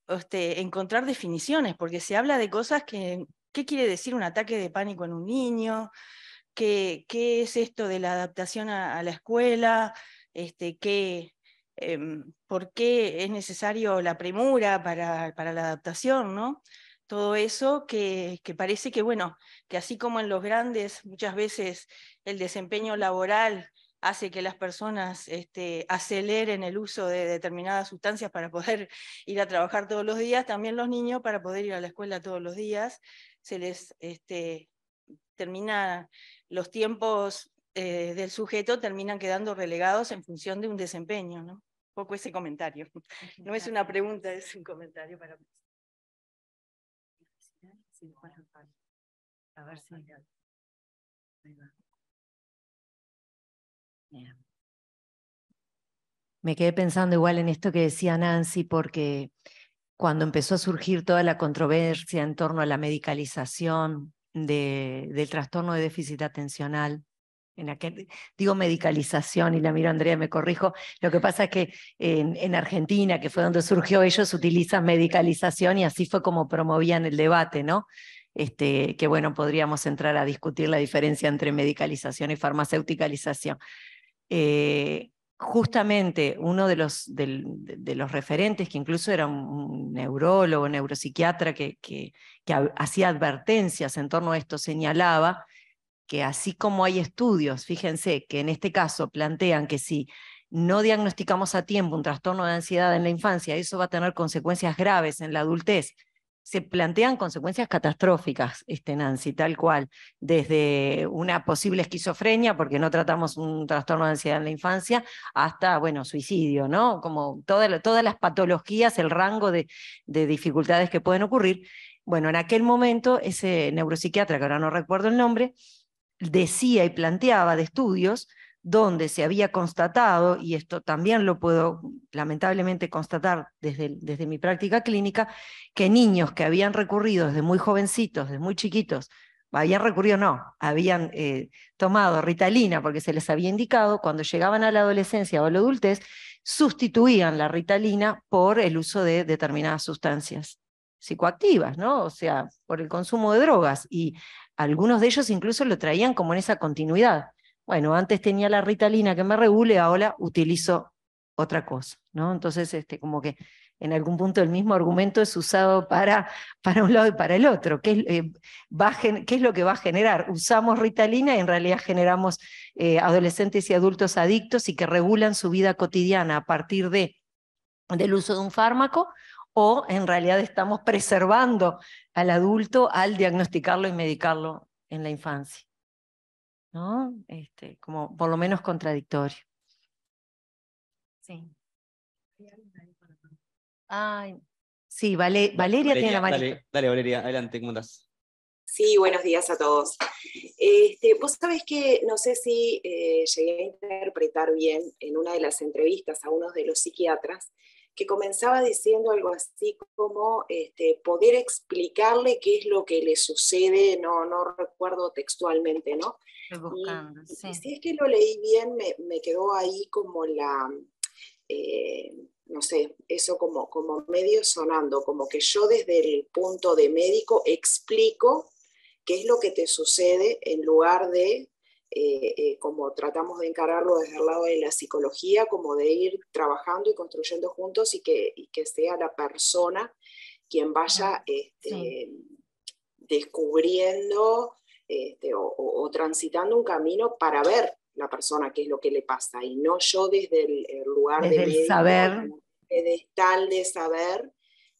este, encontrar definiciones, porque se habla de cosas que, ¿qué quiere decir un ataque de pánico en un niño? qué, es esto de la adaptación a, la escuela, este, em, por qué es necesario la premura para, la adaptación, ¿no? Todo eso que, parece que, bueno, que así como en los grandes, muchas veces el desempeño laboral hace que las personas este, aceleren el uso de determinadas sustancias para poder ir a trabajar todos los días, también los niños para poder ir a la escuela todos los días, se les este, termina, los tiempos eh, del sujeto terminan quedando relegados en función de un desempeño, ¿no? Un poco ese comentario. No es una pregunta, es un comentario para mí. Me quedé pensando igual en esto que decía Nancy, porque cuando empezó a surgir toda la controversia en torno a la medicalización del trastorno de déficit atencional. En aquel, digo medicalización y la miro Andrea, me corrijo. Lo que pasa es que en, Argentina, que fue donde surgió ellos, utilizan medicalización y así fue como promovían el debate, ¿no? Este, que bueno, podríamos entrar a discutir la diferencia entre medicalización y farmacéuticalización. Eh, justamente uno de los, los, referentes, que incluso era un neurólogo, neuropsiquiatra, que hacía advertencias en torno a esto, señalaba que así como hay estudios, fíjense que en este caso plantean que si no diagnosticamos a tiempo un trastorno de ansiedad en la infancia, eso va a tener consecuencias graves en la adultez se plantean consecuencias catastróficas, este, Nancy, tal cual, desde una posible esquizofrenia, porque no tratamos un trastorno de ansiedad en la infancia, hasta, bueno, suicidio, ¿no? Como todas las patologías, el rango de, de dificultades que pueden ocurrir. Bueno, en aquel momento ese neuropsiquiatra, que ahora no recuerdo el nombre, decía y planteaba de estudios donde se había constatado, y esto también lo puedo lamentablemente constatar desde, desde mi práctica clínica, que niños que habían recurrido desde muy jovencitos, desde muy chiquitos, habían recurrido, no, habían eh, tomado ritalina porque se les había indicado, cuando llegaban a la adolescencia o a la adultez, sustituían la ritalina por el uso de determinadas sustancias psicoactivas, ¿no? O sea, por el consumo de drogas. Y algunos de ellos incluso lo traían como en esa continuidad bueno, antes tenía la ritalina que me regule, ahora utilizo otra cosa, ¿no? Entonces, este, como que en algún punto el mismo argumento es usado para, para un lado y para el otro. ¿Qué es, eh, es lo que va a generar? Usamos ritalina y en realidad generamos eh, adolescentes y adultos adictos y que regulan su vida cotidiana a partir de, del uso de un fármaco o en realidad estamos preservando al adulto al diagnosticarlo y medicarlo en la infancia. ¿no? Este, como por lo menos contradictorio. Sí. sí, vale, Valeria, tiene la mano. Dale, Valeria, adelante, ¿cómo estás? Sí, buenos días a todos. Este, Vos sabés que no sé si eh, llegué a interpretar bien en una de las entrevistas a uno de los psiquiatras que comenzaba diciendo algo así como este, poder explicarle qué es lo que le sucede, no, no recuerdo textualmente, ¿no? si es que lo leí bien, me, quedó ahí como la, eh, no sé, eso como, como medio sonando, como que yo desde el punto de médico explico qué es lo que te sucede en lugar de eh, eh, como tratamos de encararlo desde el lado de la psicología, como de ir trabajando y construyendo juntos y que, que sea la persona quien vaya este, descubriendo este, o, transitando un camino para ver la persona qué es lo que le pasa y no yo desde el, lugar de el saber de saber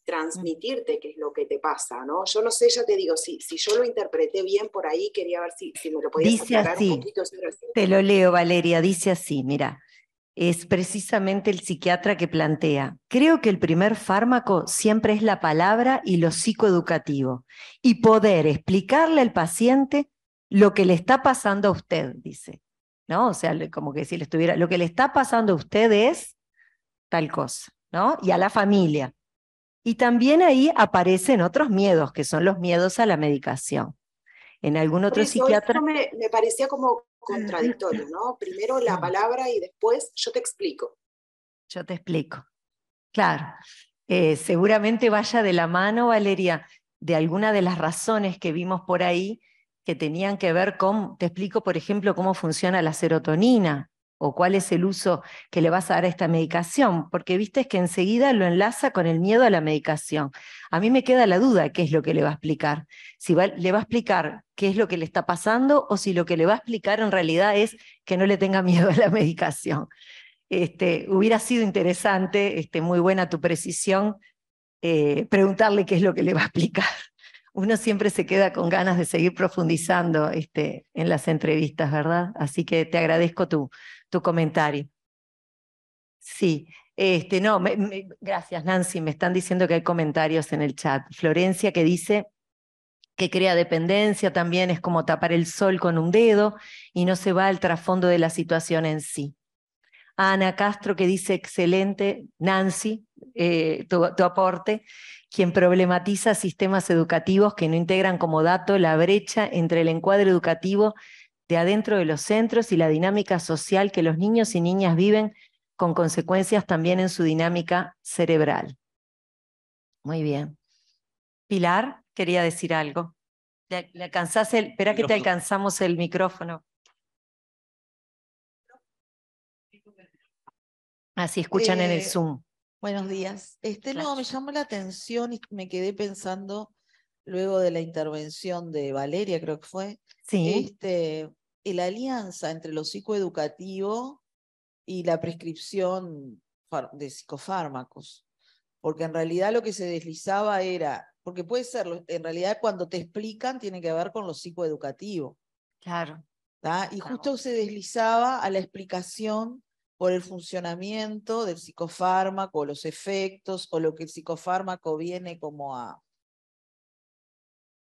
transmitirte mm. qué es lo que te pasa, ¿no? Yo no sé, ya te digo, si, si yo lo interpreté bien por ahí, quería ver si, me lo podías dice un poquito. Te lo leo, Valeria, dice así, mira, es precisamente el psiquiatra que plantea, creo que el primer fármaco siempre es la palabra y lo psicoeducativo, y poder explicarle al paciente lo que le está pasando a usted, dice. ¿No? O sea, como que si le estuviera, lo que le está pasando a usted es tal cosa, ¿no? Y a la familia. Y también ahí aparecen otros miedos, que son los miedos a la medicación. En algún otro psiquiatra... me parecía como contradictorio, ¿no? Primero la palabra y después yo te explico. Yo te explico. Claro. Eh, seguramente vaya de la mano, Valeria, de alguna de las razones que vimos por ahí que tenían que ver con, te explico, por ejemplo, cómo funciona la serotonina, o cuál es el uso que le vas a dar a esta medicación, porque viste es que enseguida lo enlaza con el miedo a la medicación. A mí me queda la duda de qué es lo que le va a explicar, si le va a explicar qué es lo que le está pasando o si lo que le va a explicar en realidad es que no le tenga miedo a la medicación. Este, hubiera sido interesante, este, muy buena tu precisión, eh, preguntarle qué es lo que le va a explicar. Uno siempre se queda con ganas de seguir profundizando este, en las entrevistas, ¿verdad? Así que te agradezco tú tu comentario. Sí, este, no, gracias Nancy, me están diciendo que hay comentarios en el chat. Florencia que dice que crea dependencia también es como tapar el sol con un dedo y no se va al trasfondo de la situación en sí. Ana Castro que dice, excelente, Nancy, eh, tu, tu, aporte, quien problematiza sistemas educativos que no integran como dato la brecha entre el encuadre educativo de adentro de los centros y la dinámica social que los niños y niñas viven con consecuencias también en su dinámica cerebral. Muy bien. Pilar, quería decir algo. Le, el, espera que te alcanzamos el micrófono. Así ah, escuchan en el eh, Zoom. Buenos días. Este, no, me llamó la atención y me quedé pensando luego de la intervención de Valeria, creo que fue, este, la alianza entre lo psicoeducativo y la prescripción de psicofármacos. Porque en realidad lo que se deslizaba era, porque puede ser, en realidad cuando te explican tiene que ver con lo psicoeducativo. Claro. Y justo se deslizaba a la explicación por el funcionamiento del psicofármaco, los efectos o lo que el psicofármaco viene como a,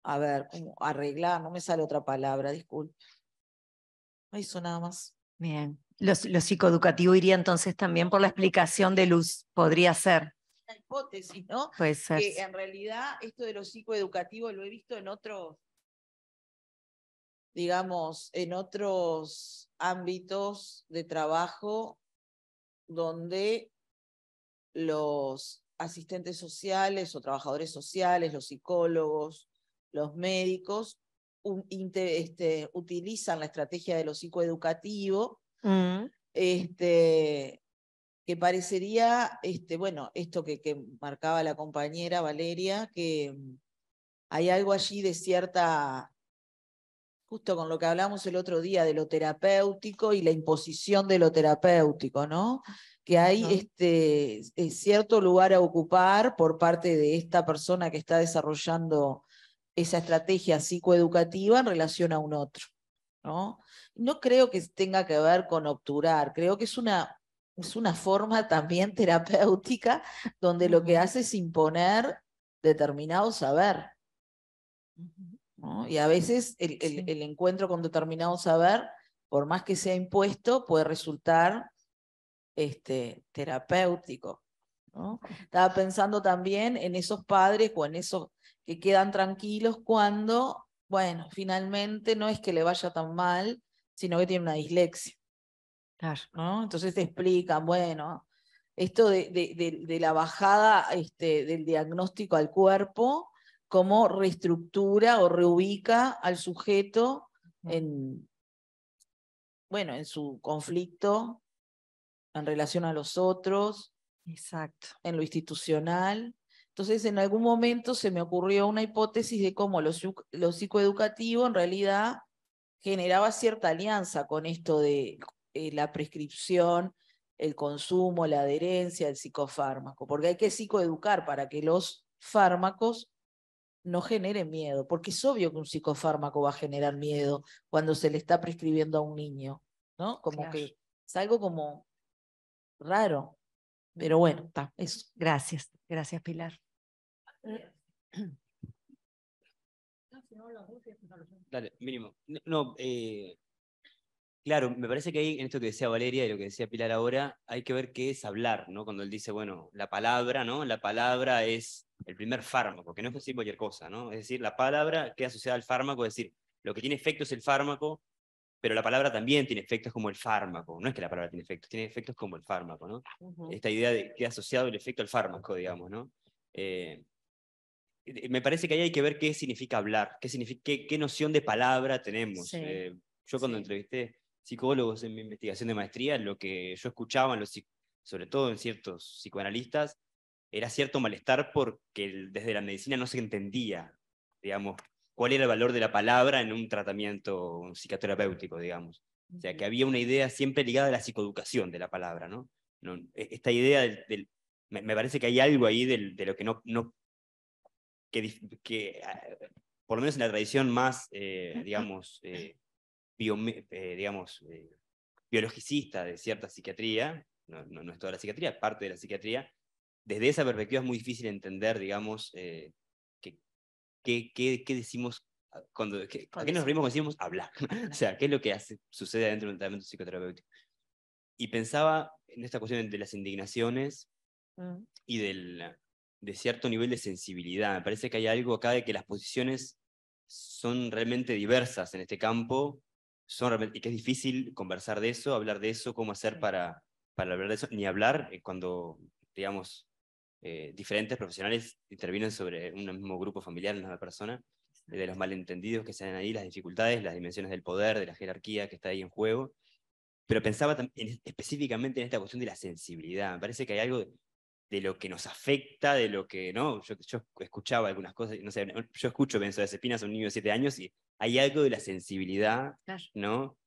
a ver, arreglar, no me sale otra palabra, disculpe. Hizo nada más. Bien. Lo, psicoeducativo iría entonces también por la explicación de luz, podría ser. Una hipótesis, ¿no? Que en realidad esto de lo psicoeducativo lo he visto en otros, digamos, en otros ámbitos de trabajo donde los asistentes sociales o trabajadores sociales, los psicólogos, los médicos este, utilizan la estrategia de lo psicoeducativo, mm. este, que parecería, este, bueno, esto que, marcaba la compañera Valeria, que mm, hay algo allí de cierta, justo con lo que hablamos el otro día, de lo terapéutico y la imposición de lo terapéutico, ¿no? Que hay este, eh, cierto lugar a ocupar por parte de esta persona que está desarrollando esa estrategia psicoeducativa en relación a un otro. ¿no? no creo que tenga que ver con obturar, creo que es una, es una forma también terapéutica donde lo que hace es imponer determinado saber. ¿no? Y a veces el, encuentro con determinado saber, por más que sea impuesto, puede resultar este, terapéutico. ¿no? Estaba pensando también en esos padres o en esos que quedan tranquilos cuando, bueno, finalmente no es que le vaya tan mal, sino que tiene una dislexia. Entonces te explican, bueno, esto de, la bajada este, del diagnóstico al cuerpo, cómo reestructura o reubica al sujeto mm. en, bueno, en su conflicto, en relación a los otros, Exacto. en lo institucional. Entonces, en algún momento se me ocurrió una hipótesis de cómo lo, psicoeducativo en realidad generaba cierta alianza con esto de eh, la prescripción, el consumo, la adherencia al psicofármaco, porque hay que psicoeducar para que los fármacos no generen miedo, porque es obvio que un psicofármaco va a generar miedo cuando se le está prescribiendo a un niño, ¿no? Como que es algo como raro. Pero bueno, está, Gracias. Gracias, Pilar. mínimo. No, eh, claro, me parece que ahí, en esto que decía Valeria y lo que decía Pilar ahora, hay que ver qué es hablar, ¿no? Cuando él dice, bueno, la palabra, ¿no? La palabra es el primer fármaco, que no es decir cualquier cosa, ¿no? Es decir, la palabra que asociada al fármaco, es decir, lo que tiene efecto es el fármaco, pero la palabra también tiene efectos como el fármaco. No es que la palabra tiene efectos, tiene efectos como el fármaco, ¿no? Esta idea de que asociado el efecto al fármaco, digamos, ¿no? Eh, me parece que ahí hay que ver qué significa hablar, qué, qué, noción de palabra tenemos. Eh, yo cuando entrevisté psicólogos en mi investigación de maestría, lo que yo escuchaba, sobre todo en ciertos psicoanalistas, era cierto malestar porque desde la medicina no se entendía, digamos, cuál era el valor de la palabra en un tratamiento psicoterapéutico, digamos. O sea, que había una idea siempre ligada a la psicoeducación de la palabra, ¿no? E-, esta idea del, me, parece que hay algo ahí de lo que no, no que, que, ah, por lo menos en la tradición más, eh, digamos, eh, eh, digamos biologicista de cierta psiquiatría, no, no, es toda la psiquiatría, parte de la psiquiatría, desde esa perspectiva es muy difícil entender, digamos, eh, ¿qué, qué, decimos? Ah, cuando, qué, ¿A qué nos reímos cuando decimos hablar? o sea, ¿qué es lo que sucede dentro de un tratamiento psicoterapéutico? Y pensaba en esta cuestión de las indignaciones mm. y del, de cierto nivel de sensibilidad. Me parece que hay algo acá de que las posiciones son realmente diversas en este campo son, y que es difícil conversar de eso, hablar de eso, cómo hacer para, para hablar de eso, ni hablar eh, cuando, digamos, eh, diferentes profesionales intervienen sobre un mismo grupo familiar, una misma persona, de los malentendidos que se dan ahí, las dificultades, las dimensiones del poder, de la jerarquía que está ahí en juego. Pero pensaba también específicamente en esta cuestión de la sensibilidad. Me parece que hay algo de, lo que nos afecta, de lo que, ¿no? Yo, yo escuchaba algunas cosas, no sé, yo escucho Benzo de Cepinas un niño de 7 años y hay algo de la sensibilidad, ¿no?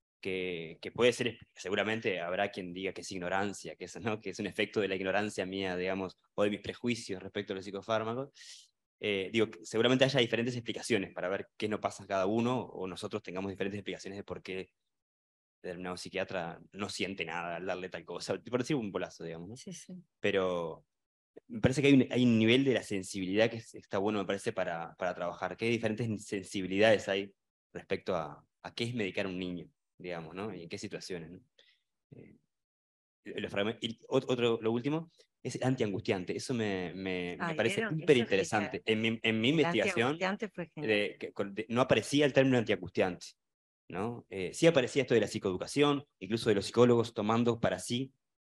que, puede ser, seguramente habrá quien diga que es ignorancia, que es, ¿no? que es un efecto de la ignorancia mía, digamos, o de mis prejuicios respecto a los psicofármacos. Eh, digo, seguramente haya diferentes explicaciones para ver qué no pasa cada uno, o nosotros tengamos diferentes explicaciones de por qué determinado psiquiatra no siente nada al darle tal cosa, por decir un bolazo, digamos. Pero me parece que hay un, hay un, nivel de la sensibilidad que está bueno, me parece, para, para trabajar, ¿Qué diferentes sensibilidades hay respecto a, a qué es medicar a un niño digamos, ¿no? Y en qué situaciones. Eh, y otro, lo último, es antiangustiante. Eso me, me, parece súper interesante. En mi, en mi investigación, no aparecía el término antiangustiante. ¿no? Eh, sí aparecía esto de la psicoeducación, incluso de los psicólogos tomando para sí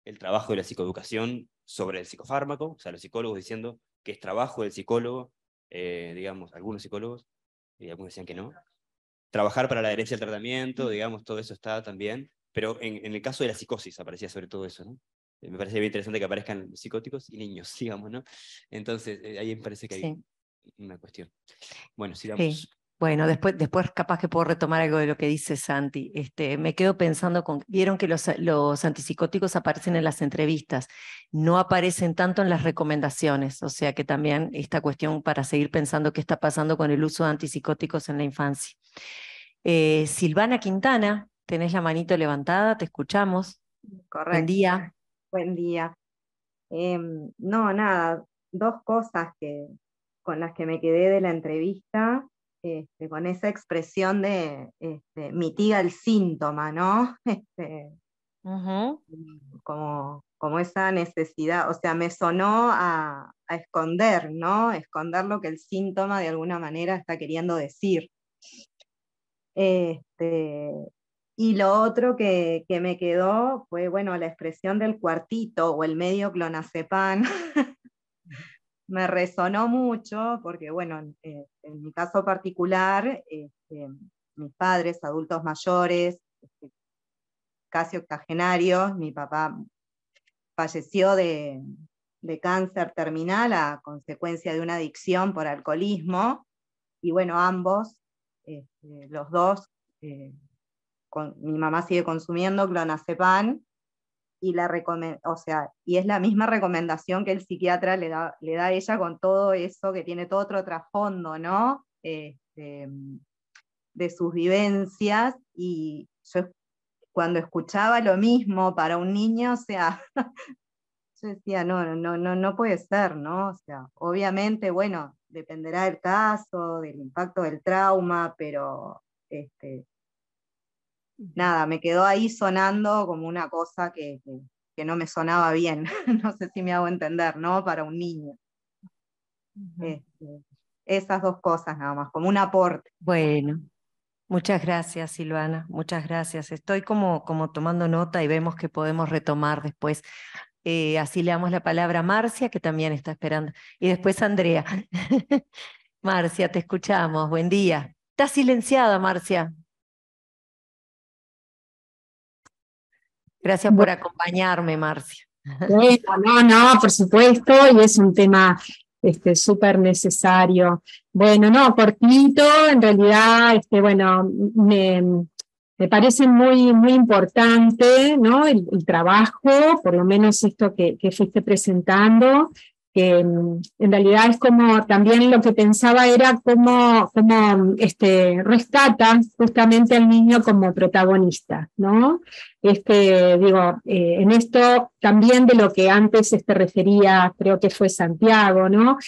el trabajo de la psicoeducación sobre el psicofármaco, o sea, los psicólogos diciendo que es trabajo del psicólogo, eh, digamos, algunos psicólogos, y algunos decían que no, trabajar para la adherencia al tratamiento, digamos, todo eso está también. Pero en, el caso de la psicosis aparecía sobre todo eso, ¿no? Eh, me parece bien interesante que aparezcan psicóticos y niños, digamos, ¿no? Entonces, eh, ahí me parece que hay una cuestión. Bueno, Bueno, después, después capaz que puedo retomar algo de lo que dice Santi. Este, me quedo pensando con, vieron que los, antipsicóticos aparecen en las entrevistas, no aparecen tanto en las recomendaciones, o sea que también esta cuestión para seguir pensando qué está pasando con el uso de antipsicóticos en la infancia. Eh, Silvana Quintana, tenés la manito levantada, te escuchamos. Correcto. Buen día. Buen día. Em, no, nada, dos cosas que, con las que me quedé de la entrevista, este, con esa expresión de este, mitiga el síntoma, ¿no? Este, como, como, esa necesidad, o sea, me sonó a, a, esconder, ¿no? Esconder lo que el síntoma de alguna manera está queriendo decir. Este, y lo otro que, me quedó fue, bueno, la expresión del cuartito o el medio clonazepam. me resonó mucho porque, bueno, en eh, mi caso particular, este, mis padres, adultos mayores, este, casi octogenarios, mi papá falleció de, de cáncer terminal a consecuencia de una adicción por alcoholismo. Y bueno, ambos este, los dos, eh, con, mi mamá sigue consumiendo clonazepam y, la o sea, y es la misma recomendación que el psiquiatra le da, le da a ella con todo eso que tiene todo otro trasfondo, ¿no? Este, de sus vivencias y yo cuando escuchaba lo mismo para un niño, o sea, yo decía, no, no, no, no puede ser, ¿no? sea, obviamente, bueno, dependerá del caso, del impacto del trauma, pero este, nada, me quedó ahí sonando como una cosa que, no me sonaba bien. no sé si me hago entender, ¿no? Para un niño. Este, esas dos cosas nada más, como un aporte. Bueno, Muchas gracias, Silvana. Muchas gracias. Estoy como, como tomando nota y vemos que podemos retomar después eh, así le damos la palabra a Marcia, que también está esperando. Y después Andrea. Marcia, te escuchamos. Buen día. Está silenciada, Marcia. Gracias por acompañarme, Marcia. no, no, por supuesto, y es un tema este, súper necesario. Bueno, no, cortito, en realidad, este, bueno, me, me parece muy, muy importante ¿no? el, trabajo, por lo menos esto que, que fuiste presentando, que mm, en realidad es como también lo que pensaba era cómo, como mm, este, rescata justamente al niño como protagonista, ¿no? Este, digo, eh, en esto también de lo que antes este, refería, creo que fue Santiago, ¿no?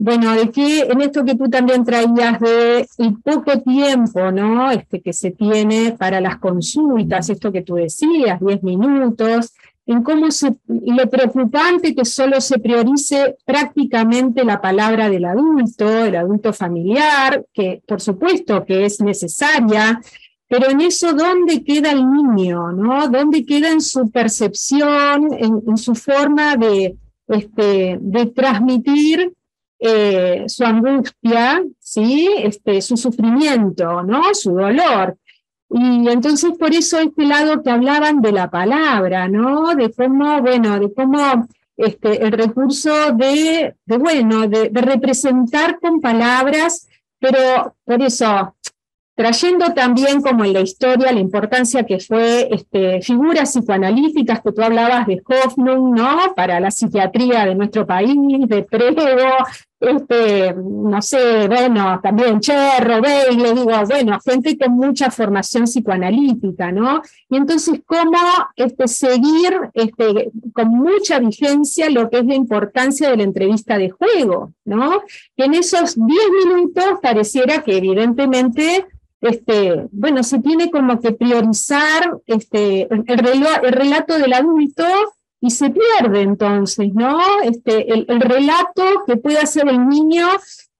Bueno, que en esto que tú también traías de el poco tiempo, ¿no? Este que se tiene para las consultas, esto que tú decías, 10 minutos, en cómo se, lo preocupante que solo se priorice prácticamente la palabra del adulto, el adulto familiar, que por supuesto que es necesaria, pero en eso, ¿dónde queda el niño? ¿no? ¿Dónde queda en su percepción, en, en su forma de, este, de transmitir eh, su angustia, ¿sí? este, su sufrimiento, ¿no? su dolor. Y entonces por eso este lado que hablaban de la palabra, ¿no? De cómo, bueno, de cómo este, el recurso de, de bueno, de, representar con palabras, pero por eso, trayendo también como en la historia la importancia que fue este, figuras psicoanalíticas que tú hablabas de Hoffnung, ¿no? Para la psiquiatría de nuestro país, de Prego, este, no sé, bueno, también Cherro, y le digo, bueno, gente con mucha formación psicoanalítica, ¿no? Y entonces, ¿cómo este, seguir este, con mucha vigencia lo que es la importancia de la entrevista de juego, ¿no? Que en esos diez minutos pareciera que evidentemente este, bueno, se tiene como que priorizar este, el, el, relato del adulto y se pierde entonces, ¿no? Este, el, relato que puede hacer el niño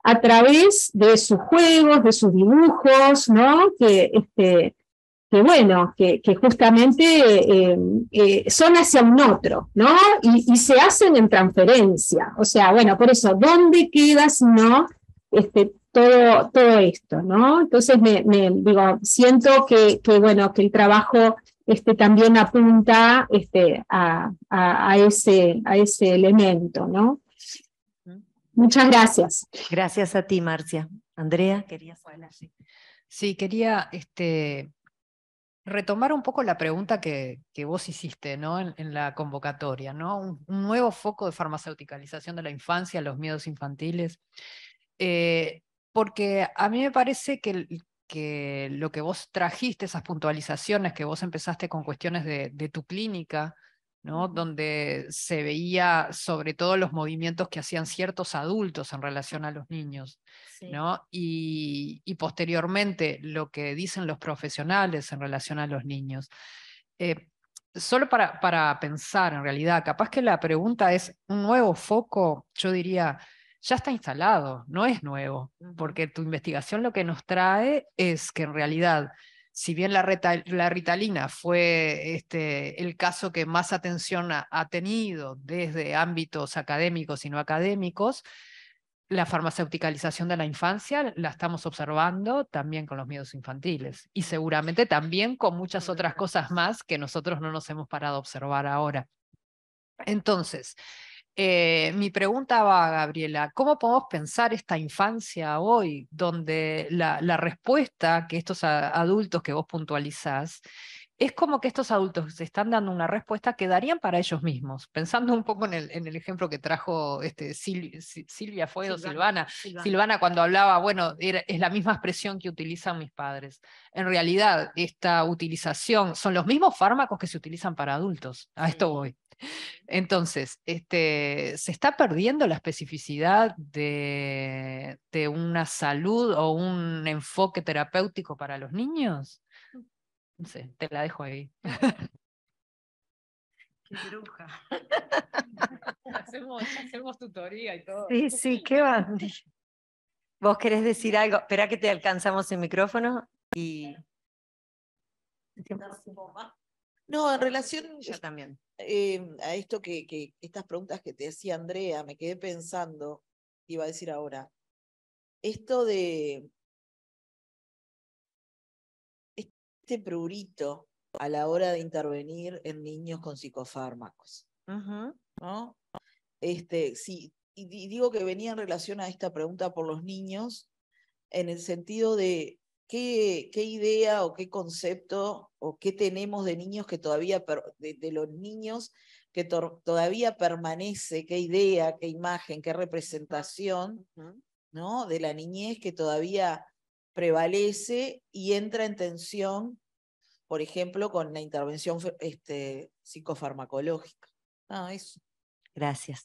a través de sus juegos, de sus dibujos, ¿no? Que, este, que bueno, que, justamente eh, eh, son hacia un otro, ¿no? Y, se hacen en transferencia. O sea, bueno, por eso, ¿dónde quedas, no? Este, todo, todo esto, ¿no? Entonces, digo, siento que, que, bueno, que el trabajo este, también apunta este, a, ese, a ese elemento, ¿no? Muchas gracias. Gracias a ti, Marcia. Andrea, querías hablar. Sí, quería este, retomar un poco la pregunta que, que vos hiciste ¿no? en, la convocatoria, ¿no? Un, nuevo foco de farmacéuticalización de la infancia, los miedos infantiles. Eh, porque a mí me parece que, que lo que vos trajiste, esas puntualizaciones, que vos empezaste con cuestiones de, tu clínica, ¿no? donde se veía sobre todo los movimientos que hacían ciertos adultos en relación a los niños, ¿no? y, posteriormente lo que dicen los profesionales en relación a los niños. Eh, solo para, para pensar en realidad, capaz que la pregunta es un nuevo foco, yo diría, ya está instalado, no es nuevo, porque tu investigación lo que nos trae es que en realidad, si bien la, ritalina fue este, el caso que más atención ha, tenido desde ámbitos académicos y no académicos, la farmaceuticalización de la infancia la estamos observando también con los miedos infantiles y seguramente también con muchas otras cosas más que nosotros no nos hemos parado a observar ahora. Entonces, eh, mi pregunta va, a Gabriela, ¿cómo podemos pensar esta infancia hoy, donde la, respuesta que estos adultos que vos puntualizás, es como que estos adultos se están dando una respuesta que darían para ellos mismos, pensando un poco en el, ejemplo que trajo este, Silvia Fuego, Silvana, Silvana. cuando hablaba, bueno, es la misma expresión que utilizan mis padres. En realidad, esta utilización son los mismos fármacos que se utilizan para adultos, a esto voy. Entonces, este, se está perdiendo la especificidad de, una salud o un enfoque terapéutico para los niños. Mm. No sé, te la dejo ahí. Qué bruja. hacemos, tutoría y todo. Sí, sí, qué va? ¿Vos querés decir algo? Espera que te alcanzamos el micrófono y... No, en relación también. Eh, a esto que, estas preguntas que te hacía Andrea, me quedé pensando, iba a decir ahora, esto de este prurito a la hora de intervenir en niños con psicofármacos. ¿no? Este, sí, y digo que venía en relación a esta pregunta por los niños, en el sentido de ¿Qué, idea o qué concepto o qué tenemos de niños que todavía, de, los niños que todavía permanece, qué idea, qué imagen, qué representación ¿no? de la niñez que todavía prevalece y entra en tensión, por ejemplo, con la intervención este, psicofarmacológica. Ah, eso. Gracias.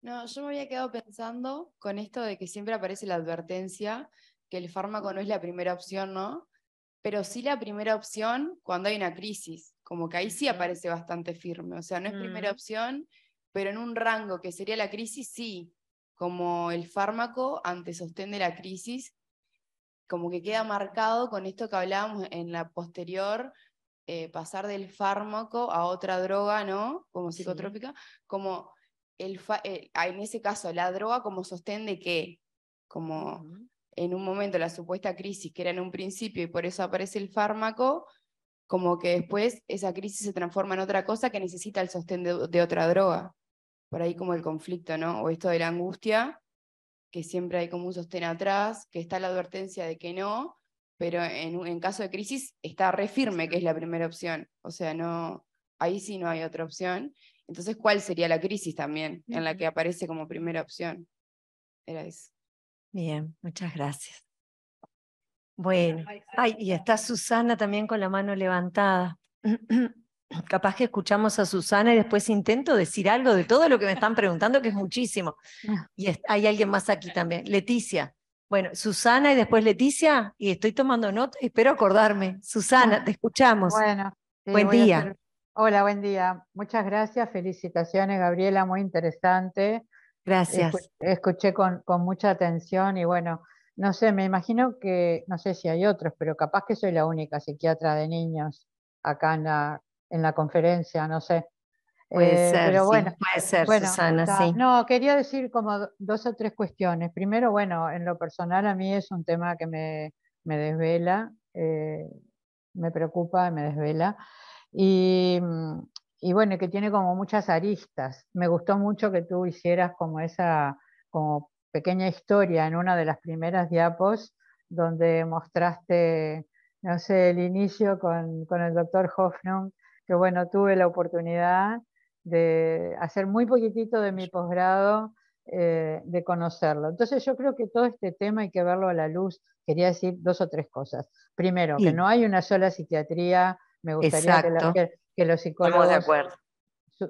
No, yo me había quedado pensando con esto de que siempre aparece la advertencia que el fármaco no es la primera opción, ¿no? Pero sí la primera opción cuando hay una crisis, como que ahí sí aparece bastante firme, o sea, no es primera mm. opción, pero en un rango que sería la crisis, sí, como el fármaco ante sostén de la crisis, como que queda marcado con esto que hablábamos en la posterior, eh, pasar del fármaco a otra droga, ¿no? Como psicotrópica, como eh, ah, en ese caso la droga como sostén de que, como en un momento la supuesta crisis que era en un principio y por eso aparece el fármaco, como que después esa crisis se transforma en otra cosa que necesita el sostén de, otra droga. Por ahí como el conflicto, ¿no? O esto de la angustia, que siempre hay como un sostén atrás, que está la advertencia de que no, pero en, en caso de crisis está refirme que es la primera opción. O sea, no, ahí sí no hay otra opción. Entonces, ¿cuál sería la crisis también en la que aparece como primera opción? Era eso. Bien, muchas gracias. Bueno, y está Susana también con la mano levantada. Capaz que escuchamos a Susana y después intento decir algo de todo lo que me están preguntando, que es muchísimo. Y hay alguien más aquí también. Leticia. Bueno, Susana y después Leticia, y estoy tomando nota espero acordarme. Susana, ah. te escuchamos. Bueno, Buen día. Hola, buen día. Muchas gracias. Felicitaciones, Gabriela. Muy interesante. Gracias. Escuché con, mucha atención y bueno, no sé, me imagino que, no sé si hay otros, pero capaz que soy la única psiquiatra de niños acá en la, en la conferencia, no sé. Puede eh, ser, pero bueno, puede ser, Susana, sí. No, quería decir como dos o tres cuestiones. Primero, bueno, en lo personal a mí es un tema que me, desvela, eh, me preocupa, y me desvela. Mm, y, bueno, que tiene como muchas aristas. Me gustó mucho que tú hicieras como esa pequeña historia en una de las primeras diapos donde mostraste, no sé, el inicio con, el doctor Hoffnung, que bueno, tuve la oportunidad de hacer muy poquitito de mi posgrado, eh, de conocerlo. Entonces yo creo que todo este tema hay que verlo a la luz. Quería decir dos o tres cosas. Primero, que no hay una sola psiquiatría me gustaría que, los psicólogos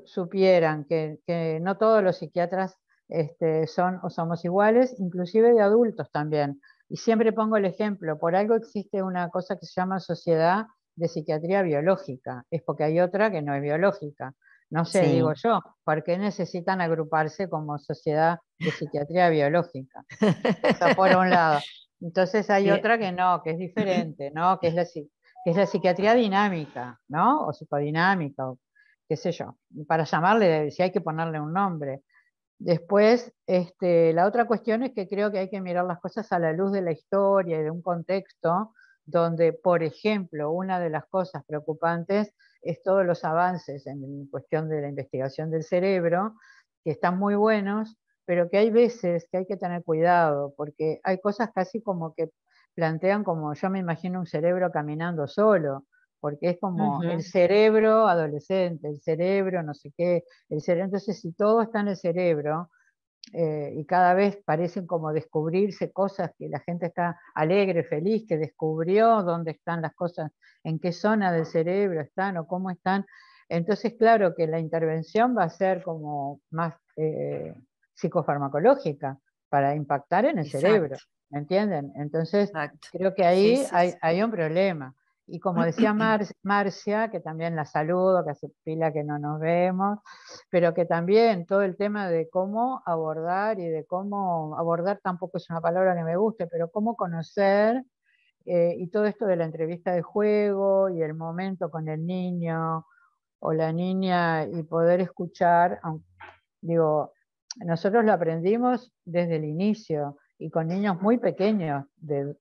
supieran que, no todos los psiquiatras este, son o somos iguales, inclusive de adultos también. Y siempre pongo el ejemplo, por algo existe una cosa que se llama sociedad de psiquiatría biológica, es porque hay otra que no es biológica. No sé, digo yo, ¿por qué necesitan agruparse como sociedad de psiquiatría biológica? por un lado. Entonces hay otra que no, que es diferente, ¿no? Que es la, es la psiquiatría dinámica, ¿no? O psicodinámica, qué sé yo, para llamarle, si hay que ponerle un nombre. Después, este, la otra cuestión es que creo que hay que mirar las cosas a la luz de la historia y de un contexto donde, por ejemplo, una de las cosas preocupantes es todos los avances en cuestión de la investigación del cerebro, que están muy buenos, pero que hay veces que hay que tener cuidado, porque hay cosas casi como que plantean como yo me imagino un cerebro caminando solo, porque es como el cerebro adolescente, el cerebro no sé qué, el cerebro. Entonces, si todo está en el cerebro eh, y cada vez parecen como descubrirse cosas que la gente está alegre, feliz, que descubrió dónde están las cosas, en qué zona del cerebro están o cómo están. Entonces, claro que la intervención va a ser como más eh, psicofarmacológica para impactar en el cerebro. ¿Me entienden? Entonces, creo que ahí hay, un problema. Y como decía Marcia, que también la saludo, que hace pila que no nos vemos, pero que también todo el tema de cómo abordar y de cómo abordar tampoco es una palabra que me guste, pero cómo conocer eh, y todo esto de la entrevista de juego y el momento con el niño o la niña y poder escuchar, digo, nosotros lo aprendimos desde el inicio y con niños muy pequeños,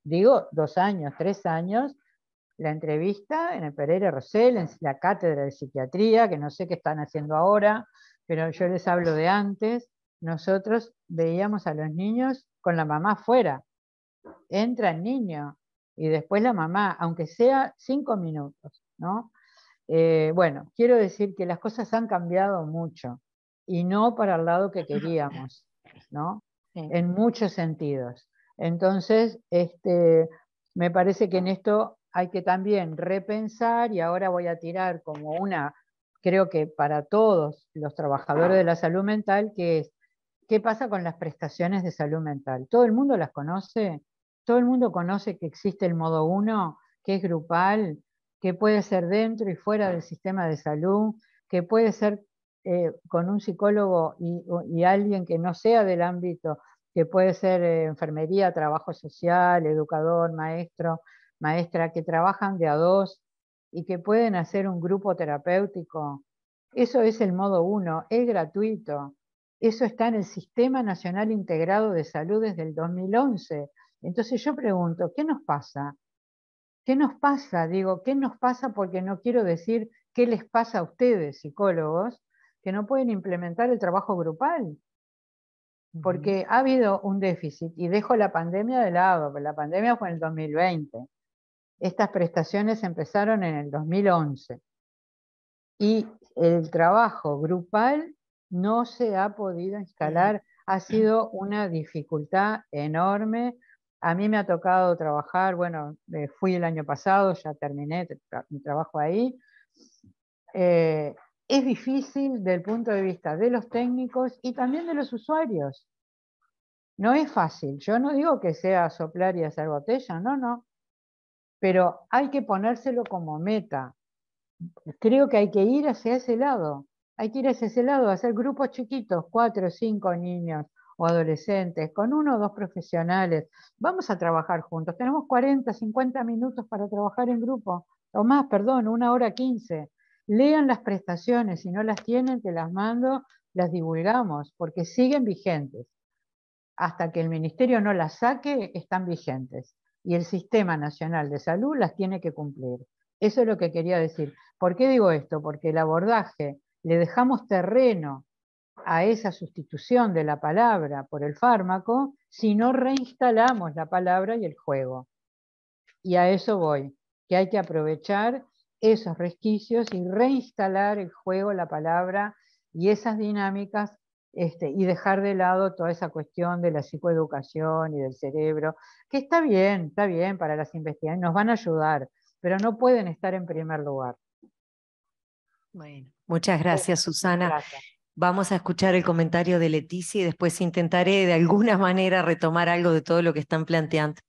digo, dos años, tres años, la entrevista en el Pereira Rosell, en la cátedra de psiquiatría, que no sé qué están haciendo ahora, pero yo les hablo de antes, nosotros veíamos a los niños con la mamá fuera. Entra el niño y después la mamá, aunque sea cinco minutos, ¿no? Eh, bueno, quiero decir que las cosas han cambiado mucho y no para el lado que queríamos, ¿no? en muchos sentidos. Entonces, este, me parece que en esto hay que también repensar y ahora voy a tirar como una, creo que para todos los trabajadores de la salud mental, que es, ¿qué pasa con las prestaciones de salud mental? ¿Todo el mundo las conoce? ¿Todo el mundo conoce que existe el modo uno, que es grupal, que puede ser dentro y fuera del sistema de salud, que puede ser eh, con un psicólogo y, alguien que no sea del ámbito, que puede ser eh, enfermería, trabajo social, educador, maestro, maestra, que trabajan de a dos y que pueden hacer un grupo terapéutico. Eso es el modo uno, es gratuito. Eso está en el Sistema Nacional Integrado de Salud desde el 2011. Entonces yo pregunto, ¿qué nos pasa? ¿Qué nos pasa? Digo, ¿qué nos pasa? Porque no quiero decir qué les pasa a ustedes, psicólogos, no pueden implementar el trabajo grupal, porque ha habido un déficit, y dejo la pandemia de lado, la pandemia fue en el 2020. Estas prestaciones empezaron en el 2011 y el trabajo grupal no se ha podido instalar. Ha sido una dificultad enorme. A mí me ha tocado trabajar, bueno, eh, fui el año pasado, ya terminé mi trabajo ahí. Eh, es difícil desde el punto de vista de los técnicos y también de los usuarios. No es fácil. Yo no digo que sea soplar y hacer botella, no, no. Pero hay que ponérselo como meta. Creo que hay que ir hacia ese lado. Hay que ir hacia ese lado, hacer grupos chiquitos, cuatro o cinco niños o adolescentes, con uno o dos profesionales. Vamos a trabajar juntos. Tenemos 40, 50 minutos para trabajar en grupo, o más, perdón, una hora quince lean las prestaciones, si no las tienen, te las mando, las divulgamos, porque siguen vigentes. Hasta que el ministerio no las saque, están vigentes. Y el Sistema Nacional de Salud las tiene que cumplir. Eso es lo que quería decir. ¿Por qué digo esto? Porque el abordaje, le dejamos terreno a esa sustitución de la palabra por el fármaco si no reinstalamos la palabra y el juego. Y a eso voy, que hay que aprovechar esos resquicios y reinstalar el juego, la palabra y esas dinámicas este, y dejar de lado toda esa cuestión de la psicoeducación y del cerebro, que está bien, está bien para las investigaciones, nos van a ayudar, pero no pueden estar en primer lugar. Bueno, muchas gracias, Susana. Vamos a escuchar el comentario de Leticia y después intentaré de alguna manera retomar algo de todo lo que están planteando.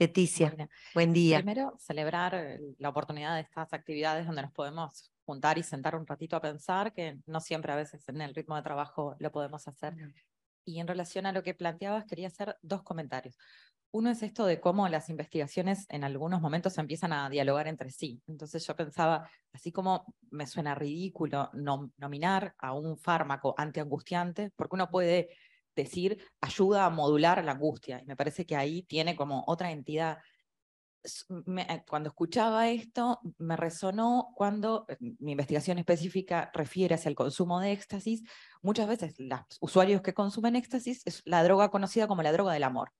Leticia, buen día. Primero, celebrar eh, la oportunidad de estas actividades donde nos podemos juntar y sentar un ratito a pensar, que no siempre a veces en el ritmo de trabajo lo podemos hacer. Y en relación a lo que planteabas, quería hacer dos comentarios. Uno es esto de cómo las investigaciones en algunos momentos empiezan a dialogar entre sí. Entonces yo pensaba, así como me suena ridículo nominar a un fármaco antiangustiante, porque uno puede decir ayuda a modular la angustia. Y me parece que ahí tiene como otra entidad. Eh, cuando escuchaba esto, me resonó cuando eh, mi investigación específica refiere hacia el consumo de éxtasis. Muchas veces los usuarios que consumen éxtasis es la droga conocida como la droga del amor.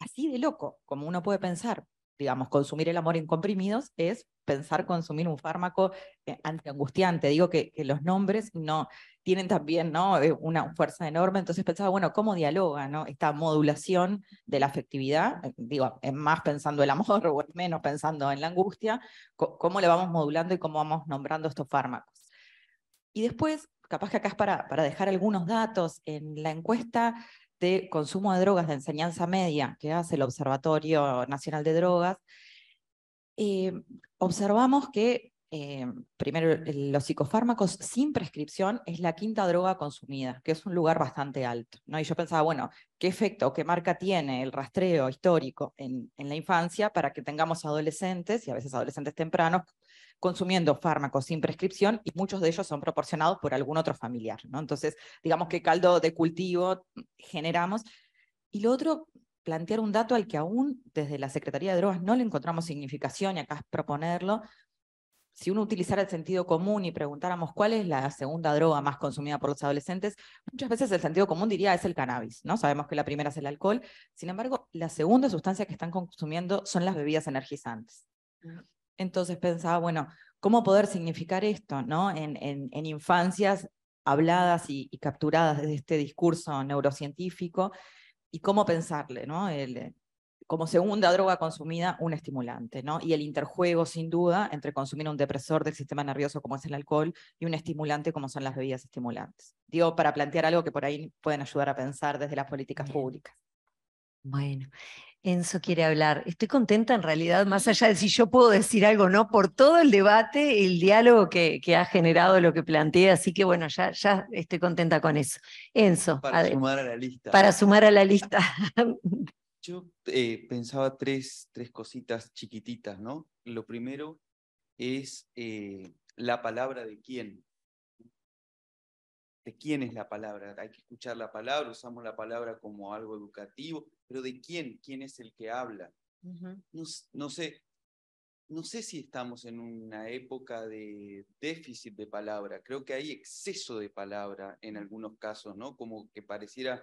Así de loco, como uno puede pensar, digamos, consumir el amor en comprimidos es pensar consumir un fármaco eh, antiangustiante. Digo que, los nombres no tienen también ¿no? Eh, una fuerza enorme, entonces pensaba, bueno, ¿cómo dialoga ¿no? esta modulación de la afectividad? Eh, digo, más pensando el amor o menos pensando en la angustia, ¿cómo le vamos modulando y cómo vamos nombrando estos fármacos? Y después, capaz que acá es para, para dejar algunos datos, en la encuesta de consumo de drogas de enseñanza media que hace el Observatorio Nacional de Drogas, eh, observamos que eh, primero los psicofármacos sin prescripción es la quinta droga consumida, que es un lugar bastante alto. ¿no? Y yo pensaba, bueno, ¿qué efecto, qué marca tiene el rastreo histórico en la infancia para que tengamos adolescentes, y a veces adolescentes tempranos, consumiendo fármacos sin prescripción y muchos de ellos son proporcionados por algún otro familiar. ¿no? Entonces, digamos que caldo de cultivo generamos. Y lo otro, plantear un dato al que aún desde la Secretaría de Drogas no le encontramos significación y acá es proponerlo. Si uno utilizara el sentido común y preguntáramos cuál es la segunda droga más consumida por los adolescentes, muchas veces el sentido común diría es el cannabis, ¿no? Sabemos que la primera es el alcohol, sin embargo, la segunda sustancia que están consumiendo son las bebidas energizantes. Mm. Entonces pensaba, bueno, ¿cómo poder significar esto ¿no? en, en, infancias habladas y, capturadas desde este discurso neurocientífico? Y cómo pensarle, ¿no? como segunda droga consumida, un estimulante, ¿no? Y el interjuego, sin duda, entre consumir un depresor del sistema nervioso como es el alcohol y un estimulante como son las bebidas estimulantes. Digo, para plantear algo que por ahí pueden ayudar a pensar desde las políticas públicas. Bueno, Enzo quiere hablar. Estoy contenta en realidad, más allá de si yo puedo decir algo o no, por todo el debate, el diálogo que, ha generado lo que planteé, así que bueno, ya, ya estoy contenta con eso. Enzo. Para sumar a la lista. Para sumar a la lista. Yo eh, pensaba tres, tres, cositas chiquititas, ¿no? Lo primero es eh, la palabra de quién de quién es la palabra. Hay que escuchar la palabra, usamos la palabra como algo educativo, pero de quién, quién es el que habla. no, sé, no sé si estamos en una época de déficit de palabra. Creo que hay exceso de palabra en algunos casos, ¿no? Como que pareciera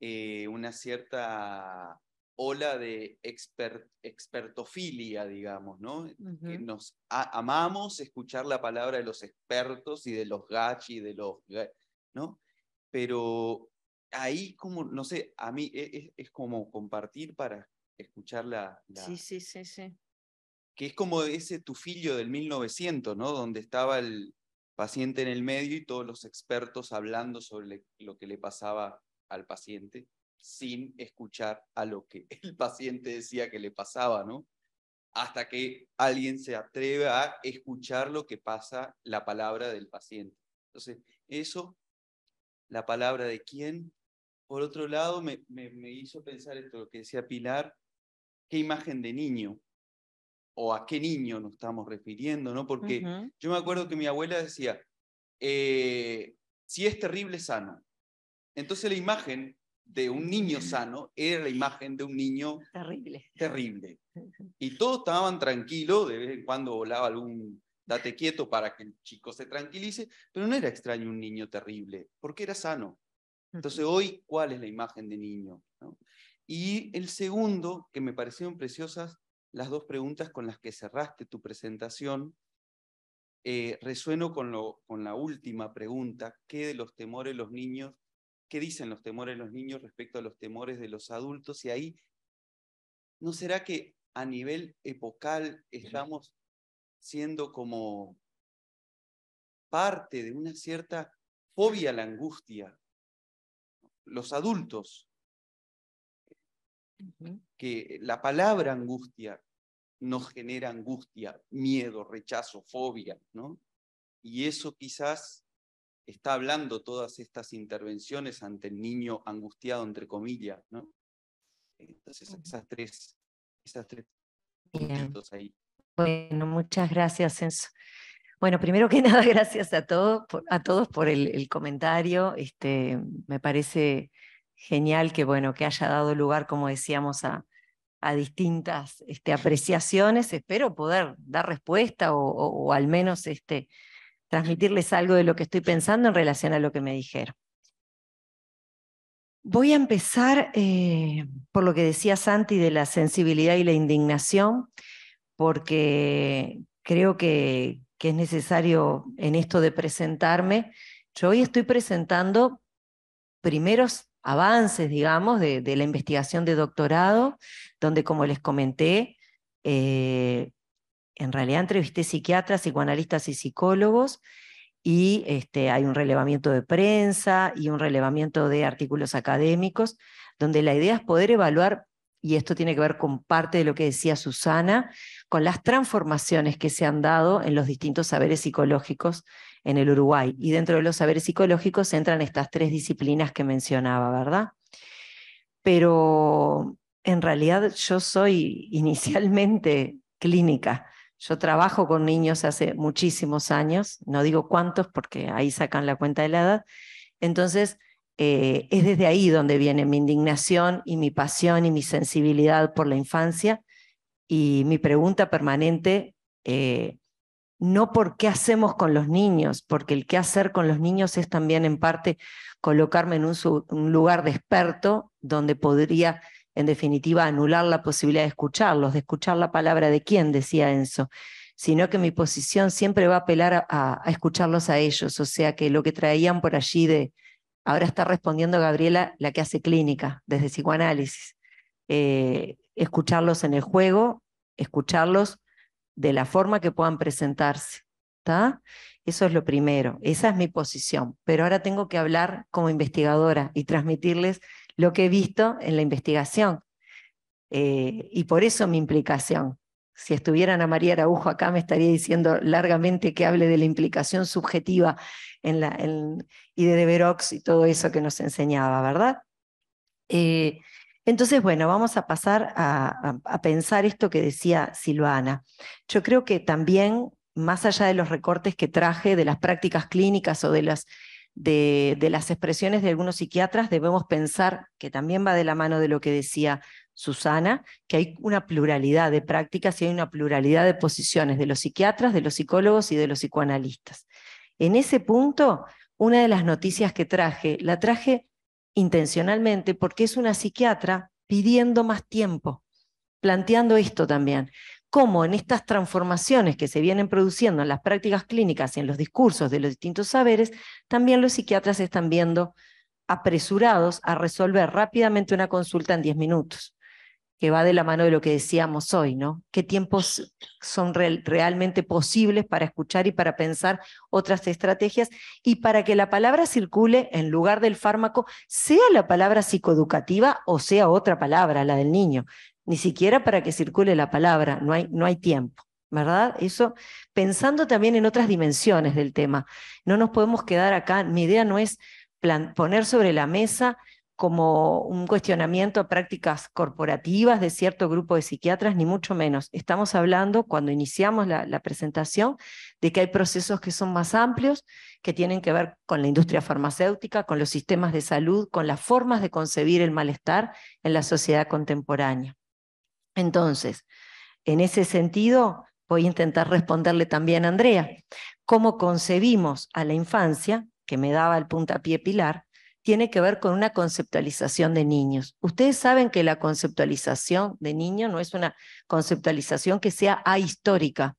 eh, una cierta ola de expertofilia, digamos, ¿no? Que nos amamos escuchar la palabra de los expertos y de los gachi, de los, ¿no? Pero ahí como, no sé, a mí e, es, como compartir para escuchar la, Sí, sí, sí, sí. Que es como ese tufillo del 1900, ¿no? Donde estaba el paciente en el medio y todos los expertos hablando sobre lo que le pasaba al paciente sin escuchar a lo que el paciente decía que le pasaba, ¿no? Hasta que alguien se atreve a escuchar lo que pasa, la palabra del paciente. Entonces, eso, la palabra de quién. Por otro lado, me, hizo pensar esto, lo que decía Pilar, qué imagen de niño o a qué niño nos estamos refiriendo, ¿no? Porque yo me acuerdo que mi abuela decía, eh, si es terrible, sana. Entonces la imagen de un niño sano era la imagen de un niño terrible. terrible. Y todos estaban tranquilos, de vez en cuando volaba algún date quieto para que el chico se tranquilice, pero no era extraño un niño terrible, porque era sano. Entonces hoy, ¿cuál es la imagen de niño? Y el segundo, que me parecieron preciosas las dos preguntas con las que cerraste tu presentación, eh, resueno con, lo, con la última pregunta, ¿qué de los temores los niños qué dicen los temores de los niños respecto a los temores de los adultos y ahí, ¿no será que a nivel epocal estamos siendo como parte de una cierta fobia a la angustia? Los adultos, que la palabra angustia nos genera angustia, miedo, rechazo, fobia, ¿no? Y eso quizás está hablando todas estas intervenciones ante el niño angustiado, entre comillas, ¿no? Entonces, esas tres, esas tres ahí. Bueno, muchas gracias, Censo. Bueno, primero que nada, gracias a todos, a todos por el, comentario. Este, me parece genial que, bueno, que haya dado lugar, como decíamos, a, distintas este, apreciaciones. Espero poder dar respuesta o, o al menos este, transmitirles algo de lo que estoy pensando en relación a lo que me dijeron. Voy a empezar eh, por lo que decía Santi de la sensibilidad y la indignación, porque creo que, es necesario en esto de presentarme. Yo hoy estoy presentando primeros avances, digamos, de, la investigación de doctorado, donde, como les comenté, eh, en realidad entrevisté psiquiatras, psicoanalistas y psicólogos y este, hay un relevamiento de prensa y un relevamiento de artículos académicos, donde la idea es poder evaluar, y esto tiene que ver con parte de lo que decía Susana, con las transformaciones que se han dado en los distintos saberes psicológicos en el Uruguay. Y dentro de los saberes psicológicos entran estas tres disciplinas que mencionaba, ¿verdad? Pero en realidad yo soy inicialmente clínica. Yo trabajo con niños hace muchísimos años, no digo cuántos porque ahí sacan la cuenta de la edad. Entonces, eh, es desde ahí donde viene mi indignación y mi pasión y mi sensibilidad por la infancia y mi pregunta permanente, eh, no por qué hacemos con los niños, porque el qué hacer con los niños es también en parte colocarme en un, un lugar de experto donde podría en definitiva, anular la posibilidad de escucharlos, de escuchar la palabra de quién, decía Enzo, sino que mi posición siempre va a apelar a, escucharlos a ellos, o sea que lo que traían por allí de, ahora está respondiendo Gabriela, la que hace clínica desde psicoanálisis, eh, escucharlos en el juego, escucharlos de la forma que puedan presentarse. está Eso es lo primero, esa es mi posición, pero ahora tengo que hablar como investigadora y transmitirles lo que he visto en la investigación. Eh, y por eso mi implicación. Si estuvieran a María Araujo acá, me estaría diciendo largamente que hable de la implicación subjetiva en la, y de Deverox y todo eso que nos enseñaba, ¿verdad? Eh, entonces, bueno, vamos a pasar a pensar esto que decía Silvana. Yo creo que también, más allá de los recortes que traje de las prácticas clínicas o de las de, las expresiones de algunos psiquiatras, debemos pensar, que también va de la mano de lo que decía Susana, que hay una pluralidad de prácticas y hay una pluralidad de posiciones de los psiquiatras, de los psicólogos y de los psicoanalistas. En ese punto, una de las noticias que traje, la traje intencionalmente porque es una psiquiatra pidiendo más tiempo, planteando esto también cómo en estas transformaciones que se vienen produciendo en las prácticas clínicas y en los discursos de los distintos saberes, también los psiquiatras están viendo apresurados a resolver rápidamente una consulta en 10 minutos, que va de la mano de lo que decíamos hoy, ¿no? ¿Qué tiempos son realmente posibles para escuchar y para pensar otras estrategias y para que la palabra circule en lugar del fármaco, sea la palabra psicoeducativa o sea otra palabra, la del niño? ni siquiera para que circule la palabra, no hay, no hay tiempo. ¿verdad? Eso pensando también en otras dimensiones del tema. No nos podemos quedar acá, mi idea no es poner sobre la mesa como un cuestionamiento a prácticas corporativas de cierto grupo de psiquiatras, ni mucho menos. Estamos hablando, cuando iniciamos la presentación, de que hay procesos que son más amplios, que tienen que ver con la industria farmacéutica, con los sistemas de salud, con las formas de concebir el malestar en la sociedad contemporánea. Entonces, en ese sentido, voy a intentar responderle también a Andrea. ¿Cómo concebimos a la infancia, que me daba el puntapié Pilar, tiene que ver con una conceptualización de niños. Ustedes saben que la conceptualización de niño no es una conceptualización que sea ahistórica.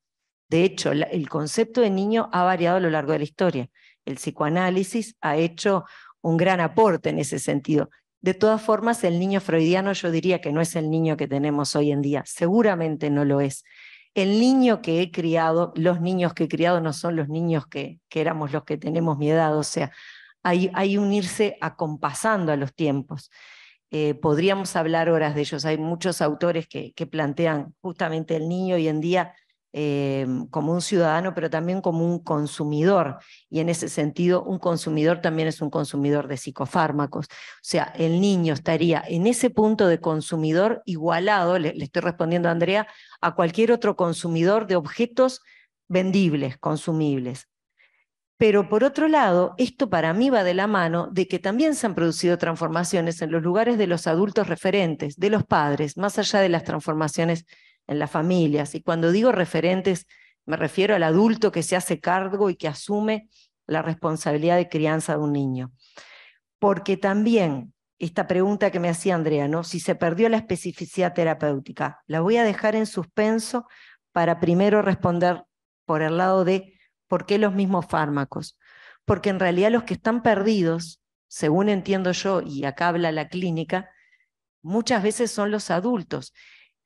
De hecho, el concepto de niño ha variado a lo largo de la historia. El psicoanálisis ha hecho un gran aporte en ese sentido. De todas formas, el niño freudiano yo diría que no es el niño que tenemos hoy en día, seguramente no lo es. El niño que he criado, los niños que he criado no son los niños que, que éramos los que tenemos mi edad, o sea, hay, unirse acompasando a los tiempos. Eh, podríamos hablar horas de ellos, hay muchos autores que plantean justamente el niño hoy en día Em, como un ciudadano, pero también como un consumidor. Y en ese sentido, un consumidor también es un consumidor de psicofármacos. O sea, el niño estaría en ese punto de consumidor igualado, le, le estoy respondiendo a Andrea, a cualquier otro consumidor de objetos vendibles, consumibles. Pero por otro lado, esto para mí va de la mano de que también se han producido transformaciones en los lugares de los adultos referentes, de los padres, más allá de las transformaciones en las familias. Y cuando digo referentes, me refiero al adulto que se hace cargo y que asume la responsabilidad de crianza de un niño. Porque también esta pregunta que me hacía Andrea, ¿no? Si se perdió la especificidad terapéutica, la voy a dejar en suspenso para primero responder por el lado de por qué los mismos fármacos. Porque en realidad los que están perdidos, según entiendo yo, y acá habla la clínica, muchas veces son los adultos